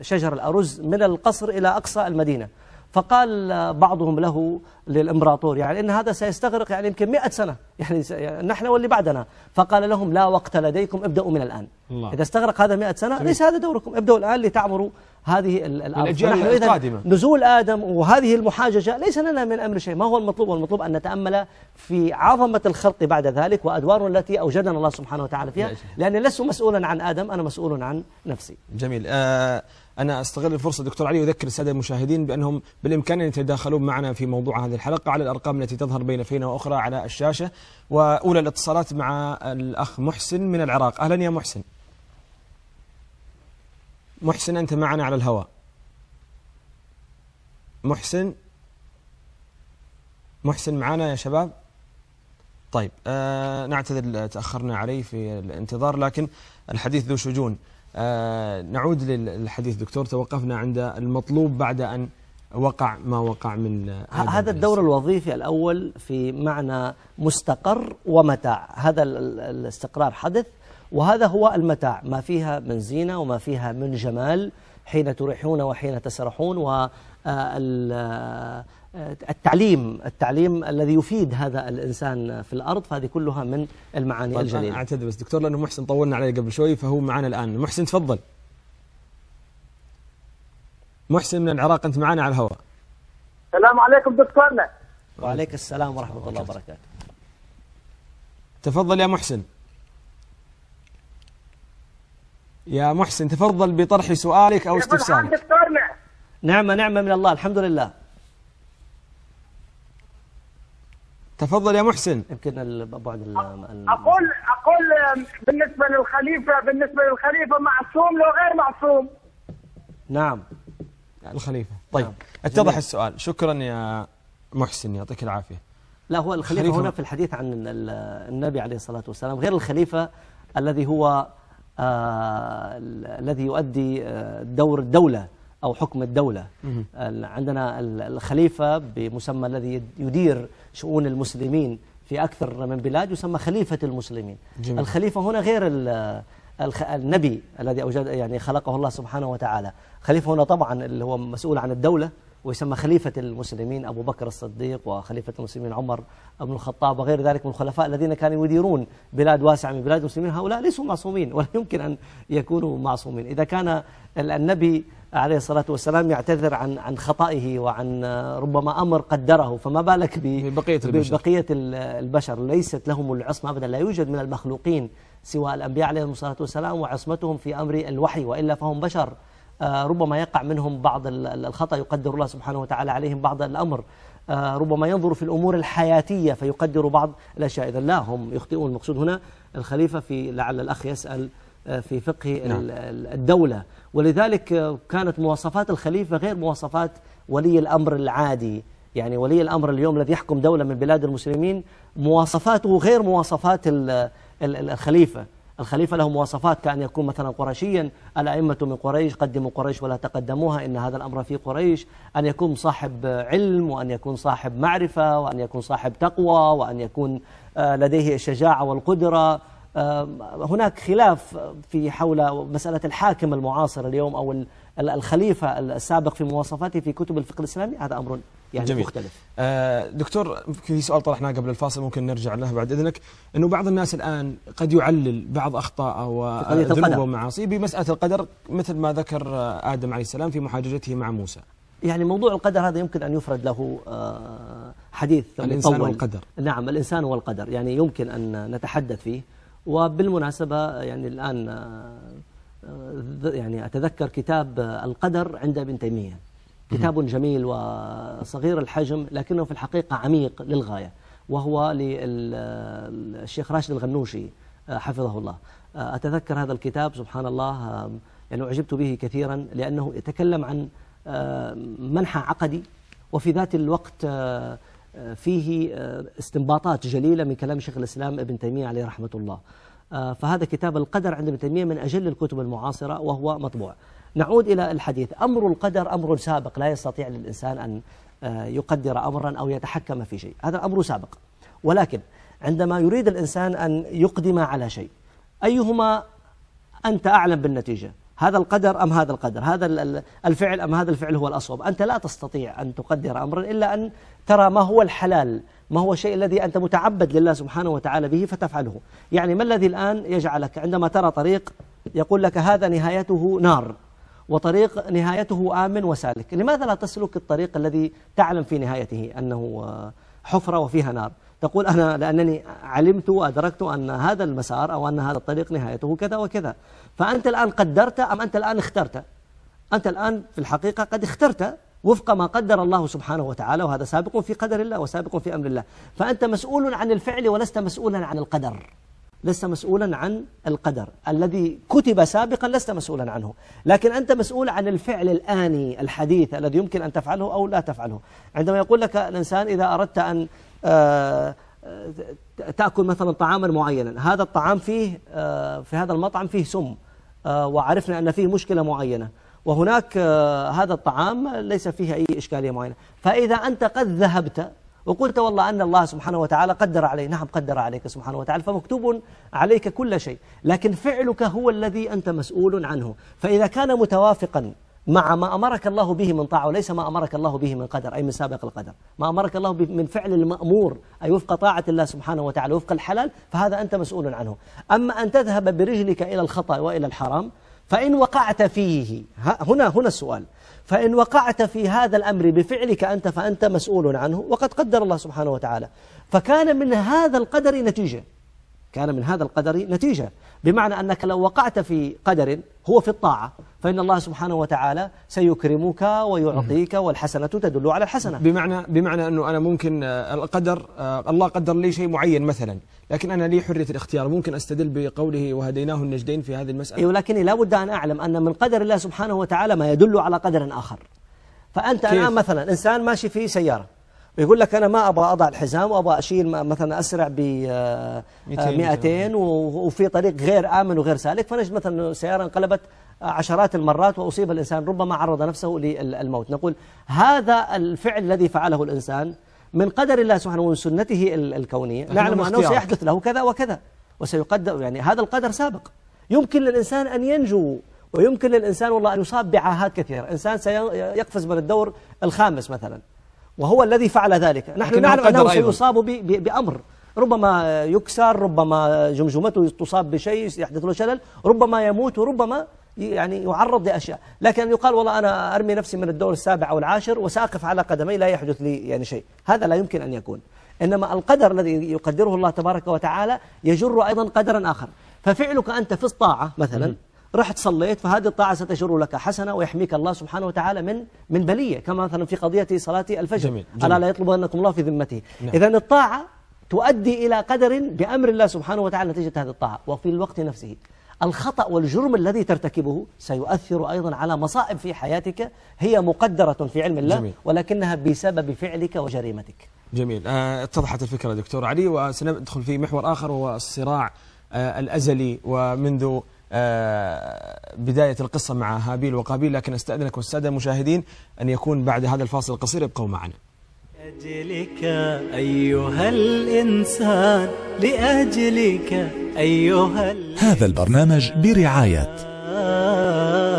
شجر الأرز من القصر إلى أقصى المدينة فقال بعضهم له للإمبراطور يعني إن هذا سيستغرق يعني يمكن 100 سنة يعني, يعني نحن واللي بعدنا فقال لهم لا وقت لديكم ابدأوا من الآن الله. إذا استغرق هذا 100 سنة طيب. ليس هذا دوركم ابدأوا الآن لتعمروا هذه الارض القادمة نزول آدم وهذه المحاججة ليس لنا من أمر شيء ما هو المطلوب والمطلوب أن نتأمل في عظمة الخلق بعد ذلك وأدوار التي أوجدنا الله سبحانه وتعالى فيها لأني لست مسؤولا عن آدم أنا مسؤول عن نفسي جميل آه أنا أستغل الفرصة دكتور علي أذكر السادة المشاهدين بأنهم بالإمكان أن يتداخلون معنا في موضوع هذه الحلقة على الأرقام التي تظهر بين فينا وأخرى على الشاشة وأولى الاتصالات مع الأخ محسن من العراق أهلا يا محسن محسن أنت معنا على الهواء محسن محسن معنا يا شباب طيب آه نعتذر تأخرنا عليه في الانتظار لكن الحديث ذو شجون آه نعود للحديث دكتور توقفنا عند المطلوب بعد أن وقع ما وقع من هذا, هذا الدور الوظيفي الأول في معنى مستقر ومتاع هذا الاستقرار حدث وهذا هو المتاع ما فيها من زينة وما فيها من جمال حين تريحون وحين تسرحون آه، التعليم التعليم الذي يفيد هذا الإنسان في الأرض فهذه كلها من المعاني طيب الجليلة أعتذر بس دكتور لأنه محسن طولنا عليه قبل شوي فهو معنا الآن محسن تفضل محسن من العراق أنت معنا على الهواء السلام عليكم دكتورنا وعليك السلام ورحمة الله وبركاته تفضل يا محسن يا محسن تفضل بطرح سؤالك أو استفسارك نعمة نعمة من الله الحمد لله تفضل يا محسن يمكن بعد اقول اقول بالنسبه للخليفه بالنسبه للخليفه معصوم لو غير معصوم نعم الخليفه نعم. طيب نعم. اتضح جميل. السؤال شكرا يا محسن يعطيك العافيه لا هو الخليفه, الخليفة هنا في الحديث عن النبي عليه الصلاه والسلام غير الخليفه الذي هو آه الذي يؤدي آه، دور الدوله أو حكم الدولة عندنا الخليفة بمسمى الذي يدير شؤون المسلمين في أكثر من بلاد يسمى خليفة المسلمين جميل. الخليفة هنا غير النبي الذي أوجد يعني خلقه الله سبحانه وتعالى خليفة هنا طبعا اللي هو مسؤول عن الدولة ويسمى خليفة المسلمين أبو بكر الصديق وخليفة المسلمين عمر بن الخطاب وغير ذلك من الخلفاء الذين كانوا يديرون بلاد واسعة من بلاد المسلمين هؤلاء ليسوا معصومين ولا يمكن أن يكونوا معصومين إذا كان النبي عليه الصلاة والسلام يعتذر عن عن خطئه وعن آه، ربما أمر قدره فما بالك ببقية البشر, ببقية البشر ليست لهم العصمة أبدا لا يوجد من المخلوقين سوى الأنبياء عليهم الصلاة والسلام وعصمتهم في أمر الوحي وإلا فهم بشر آه، ربما يقع منهم بعض الخطأ يقدر الله سبحانه وتعالى عليهم بعض الأمر آه، ربما ينظر في الأمور الحياتية فيقدر بعض الأشياء إذا لا هم يخطئون المقصود هنا الخليفة في لعل الأخ يسأل آه، في فقه نعم. الدولة ولذلك آه، كانت مواصفات الخليفة غير مواصفات ولي الأمر العادي يعني ولي الأمر اليوم الذي يحكم دولة من بلاد المسلمين مواصفاته غير مواصفات الخليفة الخليفة له مواصفات كأن يكون مثلا قرشيا الأئمة من قريش قدموا قريش ولا تقدموها إن هذا الأمر في قريش أن يكون صاحب علم وأن يكون صاحب معرفة وأن يكون صاحب تقوى وأن يكون آه، لديه الشجاعة والقدرة هناك خلاف في حول مسألة الحاكم المعاصر اليوم أو الخليفة السابق في مواصفاته في كتب الفقه الإسلامي هذا أمر يعني جميل. مختلف آه، دكتور في سؤال طرحناه قبل الفاصل ممكن نرجع له بعد إذنك أنه بعض الناس الآن قد يعلل بعض أخطاء وذنوبه ومعاصيه بمسألة القدر مثل ما ذكر آدم عليه السلام في محاججته مع موسى يعني موضوع القدر هذا يمكن أن يفرد له آه، حديث الإنسان مطول. والقدر نعم الإنسان والقدر يعني يمكن أن نتحدث فيه وبالمناسبة يعني الآن آه، آه، يعني أتذكر كتاب آه، القدر عند ابن تيمية كتاب جميل وصغير الحجم لكنه في الحقيقة عميق للغاية وهو للشيخ راشد الغنوشي حفظه الله أتذكر هذا الكتاب سبحان الله يعني أعجبت به كثيرا لأنه يتكلم عن منحى عقدي وفي ذات الوقت فيه آه، استنباطات جليلة من كلام شيخ الإسلام ابن تيمية عليه رحمة الله آه، فهذا كتاب القدر عند ابن تيمية من أجل الكتب المعاصرة وهو مطبوع نعود إلى الحديث أمر القدر أمر سابق لا يستطيع للإنسان أن آه، يقدر أمرا أو يتحكم في شيء هذا أمر سابق ولكن عندما يريد الإنسان أن يقدم على شيء أيهما أنت أعلم بالنتيجة هذا القدر أم هذا القدر هذا الفعل أم هذا الفعل هو الأصوب أنت لا تستطيع أن تقدر أمرا إلا أن ترى ما هو الحلال ما هو الشيء الذي أنت متعبد لله سبحانه وتعالى به فتفعله يعني ما الذي الآن يجعلك عندما ترى طريق يقول لك هذا نهايته نار وطريق نهايته آمن وسالك لماذا لا تسلك الطريق الذي تعلم في نهايته أنه حفرة وفيها نار تقول أنا لأنني علمت وأدركت أن هذا المسار أو أن هذا الطريق نهايته كذا وكذا فأنت الآن قدرت أم أنت الآن اخترت أنت الآن في الحقيقة قد اخترت وفق ما قدر الله سبحانه وتعالى وهذا سابق في قدر الله وسابق في أمر الله فأنت مسؤول عن الفعل ولست مسؤولا عن القدر لست مسؤولا عن القدر الذي كتب سابقا لست مسؤولا عنه لكن أنت مسؤول عن الفعل الآني الحديث الذي يمكن أن تفعله أو لا تفعله عندما يقول لك الإنسان إذا أردت أن آه، آه، تأكل مثلا طعاما معينا هذا الطعام فيه آه، في هذا المطعم فيه سم وعرفنا أن فيه مشكلة معينة وهناك آه، هذا الطعام ليس فيه أي إشكالية معينة فإذا أنت قد ذهبت وقلت والله أن الله سبحانه وتعالى قدر عليه نعم قدر عليك سبحانه وتعالى فمكتوب عليك كل شيء لكن فعلك هو الذي أنت مسؤول عنه فإذا كان متوافقا مع ما أمرك الله به من طاعة وليس ما أمرك الله به من قدر أي من سابق القدر ما أمرك الله به من فعل المأمور أي وفق طاعة الله سبحانه وتعالى وفق الحلال فهذا أنت مسؤول عنه أما أن تذهب برجلك إلى الخطأ وإلى الحرام فإن وقعت فيه هنا هنا السؤال فإن وقعت في هذا الأمر بفعلك أنت فأنت مسؤول عنه وقد قدر الله سبحانه وتعالى فكان من هذا القدر نتيجة كان من هذا القدر نتيجة بمعنى أنك لو وقعت في قدر هو في الطاعة فإن الله سبحانه وتعالى سيكرمك ويعطيك والحسنة تدل على الحسنة بمعنى بمعنى أنه أنا ممكن آه، القدر آه، الله قدر لي شيء معين مثلا لكن أنا لي حرية الاختيار ممكن أستدل بقوله وهديناه النجدين في هذه المسألة أيوة لكني لا بد أن أعلم أن من قدر الله سبحانه وتعالى ما يدل على قدر آخر فأنت الآن مثلا إنسان ماشي في سيارة يقول لك انا ما ابغى اضع الحزام وابغى اشيل مثلا اسرع ب 200 آه، وفي طريق غير امن وغير سالك فنجد مثلا سياره انقلبت عشرات المرات واصيب الانسان ربما عرض نفسه للموت نقول هذا الفعل الذي فعله الانسان من قدر الله سبحانه ومن سنته الكونيه نعلم انه سيحدث له كذا وكذا وسيقدر يعني هذا القدر سابق يمكن للانسان ان ينجو ويمكن للإنسان والله أن يصاب بعاهات كثيرة إنسان سيقفز من الدور الخامس مثلا وهو الذي فعل ذلك نحن نعلم أنه سيصاب بأمر ربما يكسر ربما جمجمته تصاب بشيء يحدث له شلل ربما يموت ربما يعني يعرض لأشياء لكن أن يقال والله أنا أرمي نفسي من الدور السابع أو العاشر وسأقف على قدمي لا يحدث لي يعني شيء هذا لا يمكن أن يكون إنما القدر الذي يقدره الله تبارك وتعالى يجر أيضا قدرا آخر ففعلك أنت في الطاعة مثلا رحت صليت فهذه الطاعة ستجر لك حسنة ويحميك الله سبحانه وتعالى من من بلية كما مثلا في قضية صلاة الفجر جميل جميل ألا لا يطلب أنكم الله في ذمته نعم إذا الطاعة تؤدي إلى قدر بأمر الله سبحانه وتعالى نتيجة هذه الطاعة وفي الوقت نفسه الخطأ والجرم الذي ترتكبه سيؤثر أيضا على مصائب في حياتك هي مقدرة في علم الله جميل ولكنها بسبب فعلك وجريمتك جميل آه، اتضحت الفكرة دكتور علي وسندخل في محور آخر وهو الصراع آه، الأزلي ومنذ آه، بداية القصة مع هابيل وقابيل لكن أستأذنكم السادة المشاهدين أن يكون بعد هذا الفاصل القصير ابقوا معنا لأجلك أيها الإنسان لأجلك أيها هذا البرنامج برعاية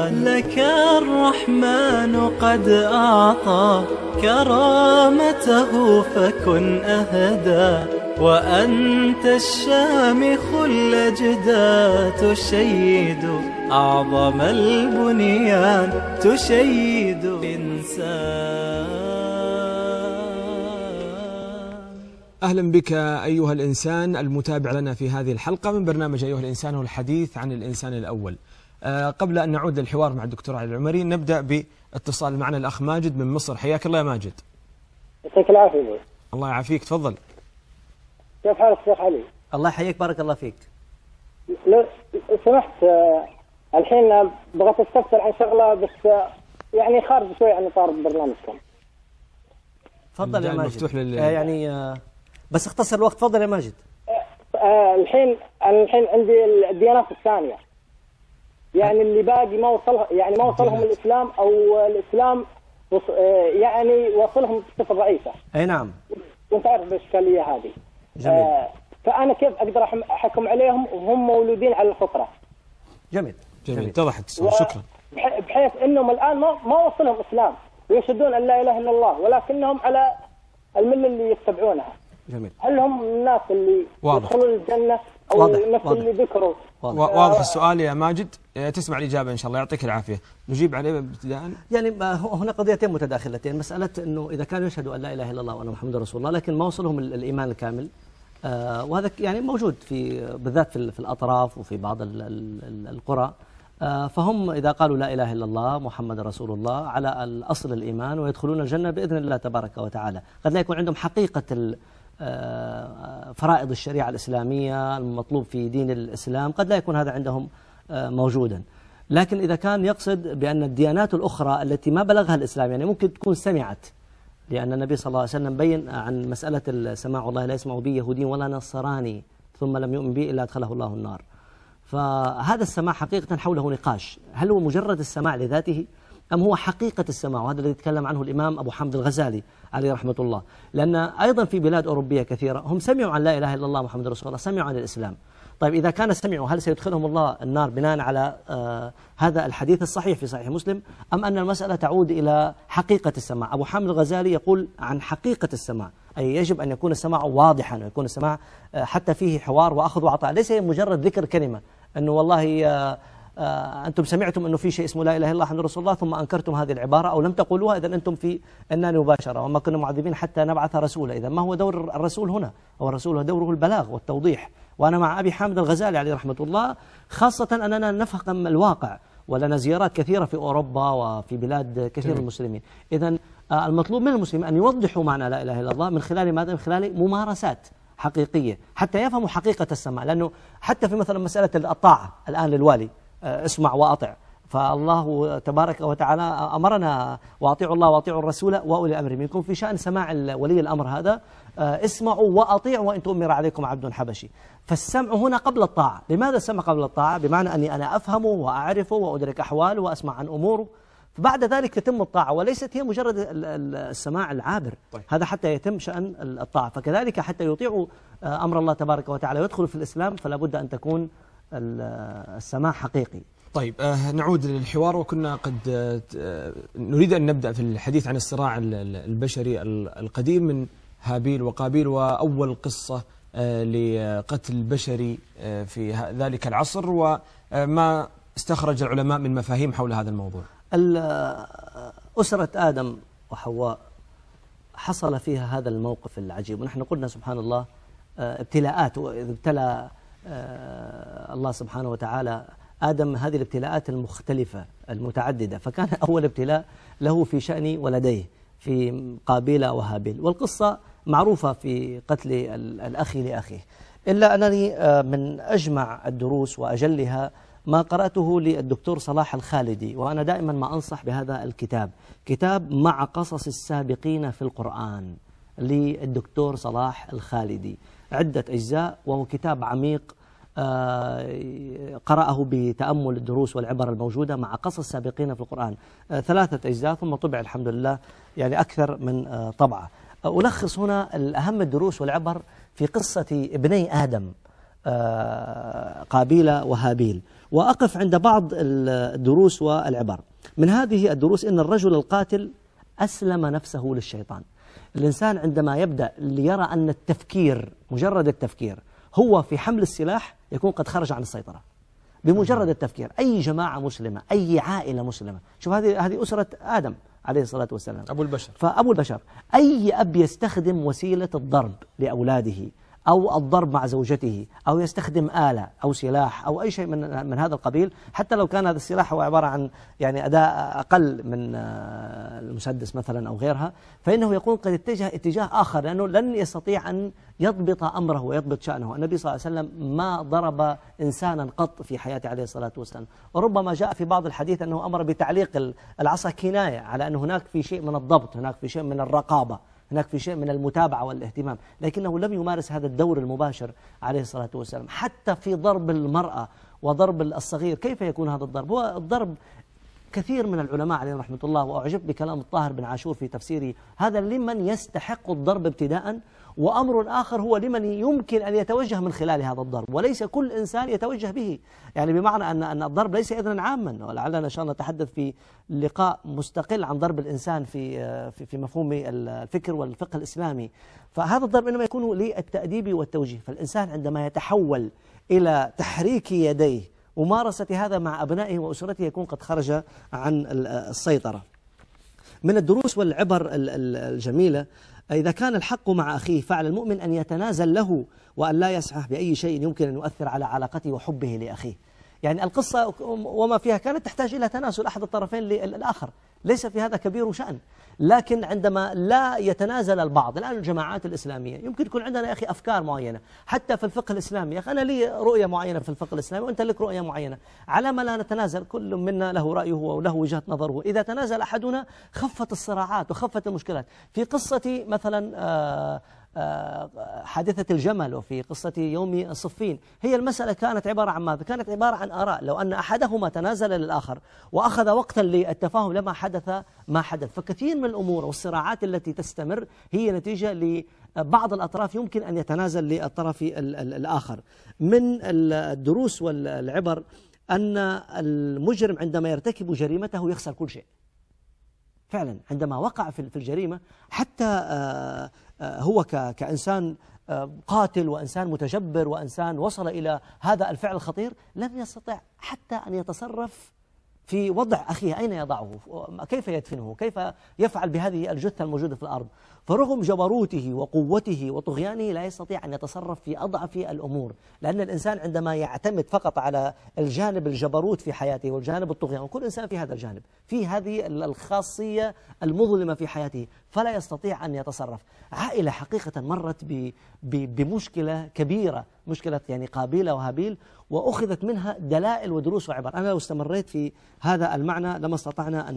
لك الرحمن قد أعطى كرامته فكن أهدى وأنت الشامخ الأجداد تشيد أعظم البنيان تشيد الإنسان أهلا بك أيها الإنسان المتابع لنا في هذه الحلقة من برنامج أيها الإنسان والحديث عن الإنسان الأول آه، قبل أن نعود للحوار مع الدكتور علي العمري نبدأ باتصال معنا الأخ ماجد من مصر حياك الله يا ماجد يعطيك العافية الله يعافيك تفضل كيف حالك شيخ علي؟ الله يحييك بارك الله فيك. لو سمحت آه، الحين بغيت استفسر عن شغله بس آه، يعني خارج شوي عن اطار برنامجكم. تفضل يا ماجد. مفتوح لل... آه، يعني بس اختصر الوقت تفضل يا ماجد. الحين انا الحين عندي الديانات الثانيه. يعني اللي باقي ما وصلها يعني ما وصلهم الاسلام او الاسلام يعني وصلهم بصفه ضعيفه. اي نعم. وانت عارف الاشكاليه هذه. جميل آه، فانا كيف اقدر احكم عليهم وهم مولودين على الفطره جميل جميل اتضحت شكرا بحيث انهم الان ما ما وصلهم اسلام ويشهدون ان لا اله الا الله ولكنهم على المله اللي يتبعونها جميل هل هم الناس اللي واضح. يدخلون الجنه او واضح. نفس واضح. اللي ذكروا واضح. آه واضح السؤال يا ماجد آه، تسمع الإجابة إن شاء الله يعطيك العافية نجيب عليه ابتداء يعني هنا قضيتين متداخلتين مسألة أنه إذا كانوا يشهدوا أن لا إله إلا الله وأن محمد رسول الله لكن ما وصلهم الإيمان الكامل آه، وهذا يعني موجود في بالذات في الأطراف وفي بعض القرى آه، فهم إذا قالوا لا إله إلا الله محمد رسول الله على الأصل الإيمان ويدخلون الجنة بإذن الله تبارك وتعالى قد لا يكون عندهم حقيقة آه، فرائض الشريعة الإسلامية المطلوب في دين الإسلام قد لا يكون هذا عندهم موجودا لكن إذا كان يقصد بأن الديانات الأخرى التي ما بلغها الإسلام يعني ممكن تكون سمعت لأن النبي صلى الله عليه وسلم بين عن مسألة السماع الله لا يسمع بي يهودي ولا نصراني ثم لم يؤمن بي إلا أدخله الله النار فهذا السماع حقيقة حوله نقاش هل هو مجرد السماع لذاته أم هو حقيقة السماع وهذا الذي يتكلم عنه الإمام أبو حمد الغزالي عليه رحمة الله لأن أيضا في بلاد أوروبية كثيرة هم سمعوا عن لا إله إلا الله محمد رسول الله سمعوا عن الإسلام طيب إذا كان سمعوا هل سيدخلهم الله النار بناء على آه، هذا الحديث الصحيح في صحيح مسلم أم أن المسألة تعود إلى حقيقة السماع أبو حامد الغزالي يقول عن حقيقة السماع أي يجب أن يكون السماع واضحا ويكون السماع آه، حتى فيه حوار وأخذ وعطاء ليس مجرد ذكر كلمة أنه والله آه، أنتم سمعتم أنه في شيء اسمه لا إله إلا الله رسول الله ثم أنكرتم هذه العبارة أو لم تقولوها إذا أنتم في النار مباشرة وما كنا معذبين حتى نبعث رسولا إذا ما هو دور الرسول هنا هو الرسول دوره البلاغ والتوضيح وأنا مع أبي حامد الغزالي عليه رحمة الله خاصة أننا نفهم الواقع ولنا زيارات كثيرة في أوروبا وفي بلاد كثير من المسلمين إذا آه، المطلوب من المسلمين أن يوضحوا معنى لا إله إلا الله من خلال ماذا؟ من خلال ممارسات حقيقية حتى يفهموا حقيقة السماع لأنه حتى في مثلا مسألة الطاعة الآن للوالي آه، اسمع وأطع فالله تبارك وتعالى أمرنا وأطيعوا الله وأطيعوا الرسول وأولي الأمر منكم في شأن سماع ولي الأمر هذا آه، اسمعوا وأطيعوا وإن تؤمر عليكم عبد حبشي فالسمع هنا قبل الطاعة لماذا السمع قبل الطاعة؟ بمعنى أني أنا أفهمه وأعرفه وأدرك أحواله وأسمع عن أموره بعد ذلك تتم الطاعة وليست هي مجرد السماع العابر طيب. هذا حتى يتم شأن الطاعة فكذلك حتى يطيعوا آه، أمر الله تبارك وتعالى ويدخلوا في الإسلام فلا بد أن تكون السماع حقيقي طيب آه نعود للحوار وكنا قد آه نريد أن نبدأ في الحديث عن الصراع البشري القديم من هابيل وقابيل وأول قصة آه لقتل بشري آه في ذلك العصر وما آه، استخرج العلماء من مفاهيم حول هذا الموضوع آه، أسرة آدم وحواء حصل فيها هذا الموقف العجيب ونحن قلنا سبحان الله آه، ابتلاءات ابتلى الله سبحانه وتعالى آدم هذه الابتلاءات المختلفة المتعددة فكان أول ابتلاء له في شأن ولديه في قابيل وهابيل والقصة معروفة في قتل الأخ لأخيه إلا أنني آه، من أجمع الدروس وأجلها ما قرأته للدكتور صلاح الخالدي وأنا دائما ما أنصح بهذا الكتاب كتاب مع قصص السابقين في القرآن للدكتور صلاح الخالدي عدة أجزاء وهو كتاب عميق آه، قرأه بتأمل الدروس والعبر الموجودة مع قصص السابقين في القرآن آه، ثلاثة أجزاء ثم طبع الحمد لله يعني أكثر من آه، طبعة ألخص هنا أهم الدروس والعبر في قصة ابني آدم قابيلة وهابيل وأقف عند بعض الدروس والعبر من هذه الدروس أن الرجل القاتل أسلم نفسه للشيطان الإنسان عندما يبدأ ليرى أن التفكير مجرد التفكير هو في حمل السلاح يكون قد خرج عن السيطرة بمجرد التفكير أي جماعة مسلمة أي عائلة مسلمة شوف هذه هذه أسرة آدم عليه الصلاة والسلام أبو البشر فأبو البشر أي أب يستخدم وسيلة الضرب لأولاده أو الضرب مع زوجته أو يستخدم آلة أو سلاح أو أي شيء من, من هذا القبيل حتى لو كان هذا السلاح هو عبارة عن يعني أداة أقل من آه، المسدس مثلا أو غيرها فإنه يكون قد اتجه اتجاه آخر لأنه لن يستطيع أن يضبط أمره ويضبط شأنه النبي صلى الله عليه وسلم ما ضرب إنسانا قط في حياته عليه الصلاة والسلام وربما جاء في بعض الحديث أنه أمر بتعليق العصا كناية على أن هناك في شيء من الضبط هناك في شيء من الرقابة هناك في شيء من المتابعة والاهتمام لكنه لم يمارس هذا الدور المباشر عليه الصلاة والسلام حتى في ضرب المرأة وضرب الصغير كيف يكون هذا الضرب هو الضرب كثير من العلماء عليهم رحمة الله وأعجب بكلام الطاهر بن عاشور في تفسيره هذا لمن يستحق الضرب ابتداء وأمر آخر هو لمن يمكن أن يتوجه من خلال هذا الضرب وليس كل إنسان يتوجه به يعني بمعنى أن أن الضرب ليس إذنا عاما ولعلنا إن شاء الله نتحدث في لقاء مستقل عن ضرب الإنسان في في مفهوم الفكر والفقه الإسلامي فهذا الضرب إنما يكون للتأديب والتوجيه فالإنسان عندما يتحول إلى تحريك يديه ممارسة هذا مع أبنائه وأسرته يكون قد خرج عن السيطرة من الدروس والعبر الجميلة إذا كان الحق مع أخيه فعل المؤمن أن يتنازل له وأن لا يسعى بأي شيء يمكن أن يؤثر على علاقته وحبه لأخيه يعني القصة وما فيها كانت تحتاج إلى تناسل أحد الطرفين للآخر ليس في هذا كبير شأن لكن عندما لا يتنازل البعض الآن الجماعات الإسلامية يمكن يكون عندنا يا أخي أفكار معينة حتى في الفقه الإسلامي يا أخي أنا لي رؤية معينة في الفقه الإسلامي وأنت لك رؤية معينة على ما لا نتنازل كل منا له رأيه وله وجهة نظره إذا تنازل أحدنا خفت الصراعات وخفت المشكلات في قصة مثلا آه، حادثة الجمل وفي قصة يوم صفين هي المسألة كانت عبارة عن ماذا؟ كانت عبارة عن آراء لو أن أحدهما تنازل للآخر وأخذ وقتا للتفاهم لما حدث ما حدث فكثير من الأمور والصراعات التي تستمر هي نتيجة لبعض الأطراف يمكن أن يتنازل للطرف الآخر من الدروس والعبر أن المجرم عندما يرتكب جريمته يخسر كل شيء فعلا عندما وقع في الجريمة حتى آه، آه، هو كإنسان آه، قاتل وإنسان متجبر وإنسان وصل إلى هذا الفعل الخطير لم يستطع حتى أن يتصرف في وضع أخيه أين يضعه كيف يدفنه كيف يفعل بهذه الجثة الموجودة في الأرض فرغم جبروته وقوته وطغيانه لا يستطيع أن يتصرف في أضعف الأمور لأن الإنسان عندما يعتمد فقط على الجانب الجبروت في حياته والجانب الطغيان وكل إنسان في هذا الجانب في هذه الخاصية المظلمة في حياته فلا يستطيع أن يتصرف عائلة حقيقة مرت بمشكلة كبيرة مشكلة يعني قابيله وهابيل وأخذت منها دلائل ودروس وعبر أنا لو استمريت في هذا المعنى لما استطعنا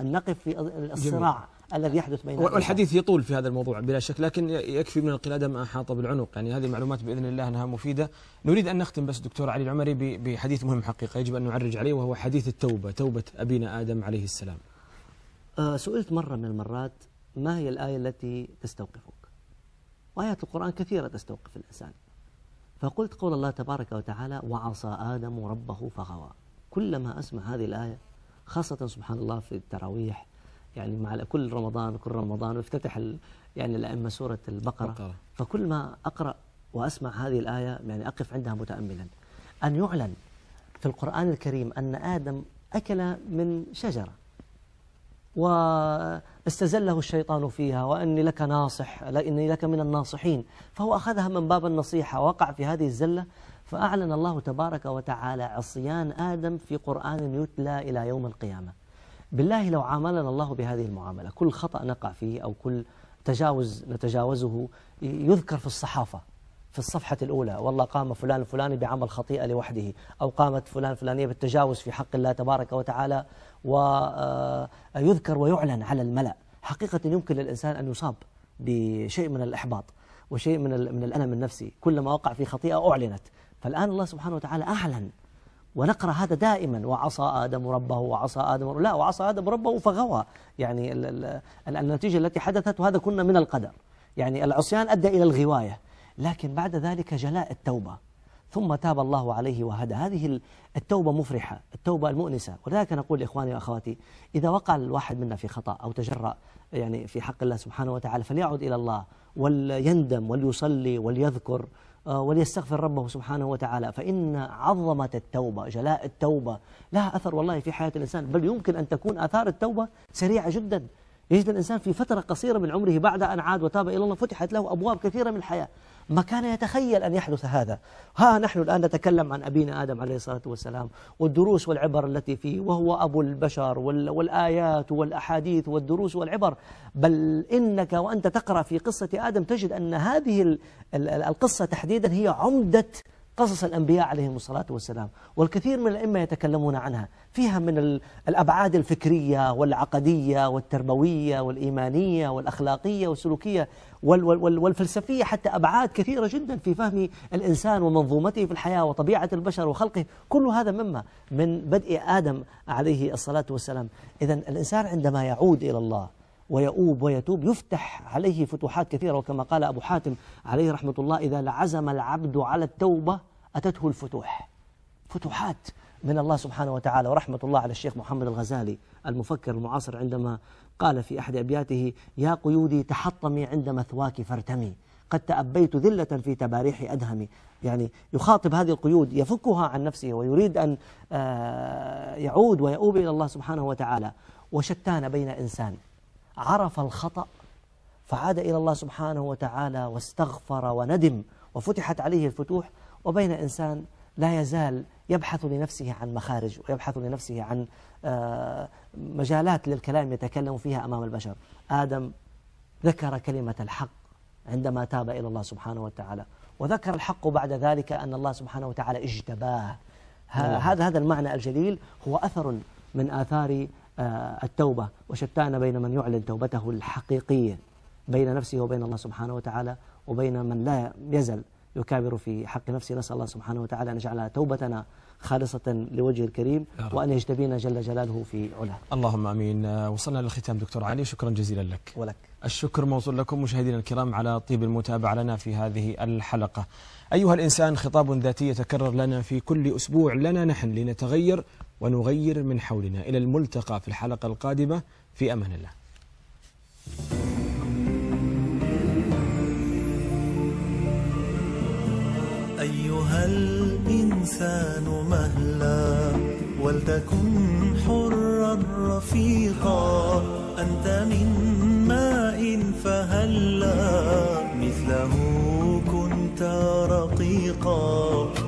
أن نقف في الصراع جميل. الذي يحدث بين والحديث يطول في هذا الموضوع بلا شك لكن يكفي من القلادة ما أحاط بالعنق يعني هذه معلومات بإذن الله أنها مفيدة نريد أن نختم بس دكتور علي العمري بحديث مهم حقيقة يجب أن نعرج عليه وهو حديث التوبة توبة أبينا آدم عليه السلام آه، سئلت مرة من المرات ما هي الآية التي تستوقفك وآيات القرآن كثيرة تستوقف الإنسان فقلت قول الله تبارك وتعالى وعصى آدم ربه فغوى كلما أسمع هذه الآية خاصة سبحان الله في التراويح يعني مع كل رمضان كل رمضان وافتتح يعني الأئمة سورة البقرة بقرة. فكل ما أقرأ وأسمع هذه الآية يعني أقف عندها متأملا أن يعلن في القرآن الكريم أن آدم أكل من شجرة واستزله الشيطان فيها وأني لك ناصح إني لك من الناصحين فهو أخذها من باب النصيحة وقع في هذه الزلة فأعلن الله تبارك وتعالى عصيان آدم في قرآن يتلى إلى يوم القيامة بالله لو عاملنا الله بهذه المعاملة كل خطأ نقع فيه أو كل تجاوز نتجاوزه يذكر في الصحافة في الصفحة الأولى والله قام فلان الفلاني بعمل خطيئة لوحده أو قامت فلان الفلانية بالتجاوز في حق الله تبارك وتعالى ويذكر آه، ويعلن على الملأ حقيقة يمكن للإنسان أن يصاب بشيء من الإحباط وشيء من من الألم النفسي كلما وقع في خطيئة أعلنت فالآن الله سبحانه وتعالى أعلن ونقرأ هذا دائما وعصى آدم ربه وعصى آدم لا وعصى آدم ربه فغوى يعني النتيجة التي حدثت وهذا كنا من القدر يعني العصيان أدى إلى الغواية لكن بعد ذلك جلاء التوبة ثم تاب الله عليه وهدى هذه التوبة مفرحة التوبة المؤنسة ولذلك نقول إخواني وأخواتي إذا وقع الواحد منا في خطأ أو تجرأ يعني في حق الله سبحانه وتعالى فليعد إلى الله وليندم وليصلي وليذكر آه، وليستغفر ربه سبحانه وتعالى فإن عظمة التوبة جلاء التوبة لها أثر والله في حياة الإنسان بل يمكن أن تكون آثار التوبة سريعة جدا يجد الإنسان في فترة قصيرة من عمره بعد أن عاد وتاب إلى الله فتحت له أبواب كثيرة من الحياة ما كان يتخيل أن يحدث هذا ها نحن الآن نتكلم عن أبينا آدم عليه الصلاة والسلام والدروس والعبر التي فيه وهو أبو البشر والآيات والأحاديث والدروس والعبر بل إنك وأنت تقرأ في قصة آدم تجد أن هذه القصة تحديدا هي عمدة قصص الأنبياء عليهم الصلاة والسلام والكثير من الأئمة يتكلمون عنها فيها من الأبعاد الفكرية والعقدية والتربوية والإيمانية والأخلاقية والسلوكية والفلسفية حتى أبعاد كثيرة جدا في فهم الإنسان ومنظومته في الحياة وطبيعة البشر وخلقه كل هذا مما من بدء آدم عليه الصلاة والسلام إذا الإنسان عندما يعود إلى الله ويؤوب ويتوب يفتح عليه فتوحات كثيرة وكما قال أبو حاتم عليه رحمة الله إذا لعزم العبد على التوبة أتته الفتوح فتوحات من الله سبحانه وتعالى ورحمة الله على الشيخ محمد الغزالي المفكر المعاصر عندما قال في أحد أبياته يا قيودي تحطمي عند مثواك فارتمي قد تأبيت ذلة في تباريح أدهمي يعني يخاطب هذه القيود يفكها عن نفسه ويريد أن آه، يعود ويؤوب إلى الله سبحانه وتعالى وشتان بين إنسان عرف الخطأ فعاد إلى الله سبحانه وتعالى واستغفر وندم وفتحت عليه الفتوح وبين إنسان لا يزال يبحث لنفسه عن مخارج ويبحث لنفسه عن آه، مجالات للكلام يتكلم فيها أمام البشر آدم ذكر كلمة الحق عندما تاب إلى الله سبحانه وتعالى وذكر الحق بعد ذلك أن الله سبحانه وتعالى اجتباه نعم. هذا هذا المعنى الجليل هو أثر من آثار آه، التوبة وشتان بين من يعلن توبته الحقيقية بين نفسه وبين الله سبحانه وتعالى وبين من لا يزل يكابر في حق نفسه نسأل الله سبحانه وتعالى أن يجعل توبتنا خالصة لوجه الكريم وأن يجتبينا جل جلاله في علا اللهم أمين آه، وصلنا للختام دكتور علي شكرا جزيلا لك ولك الشكر موصول لكم مشاهدينا الكرام على طيب المتابعة لنا في هذه الحلقة أيها الإنسان خطاب ذاتي يتكرر لنا في كل أسبوع لنا نحن لنتغير ونغير من حولنا إلى الملتقى في الحلقة القادمة في أمان الله أيها الإنسان مهلا ولتكن حرا رفيقا أنت من ماء فهلا مثله كنت رقيقا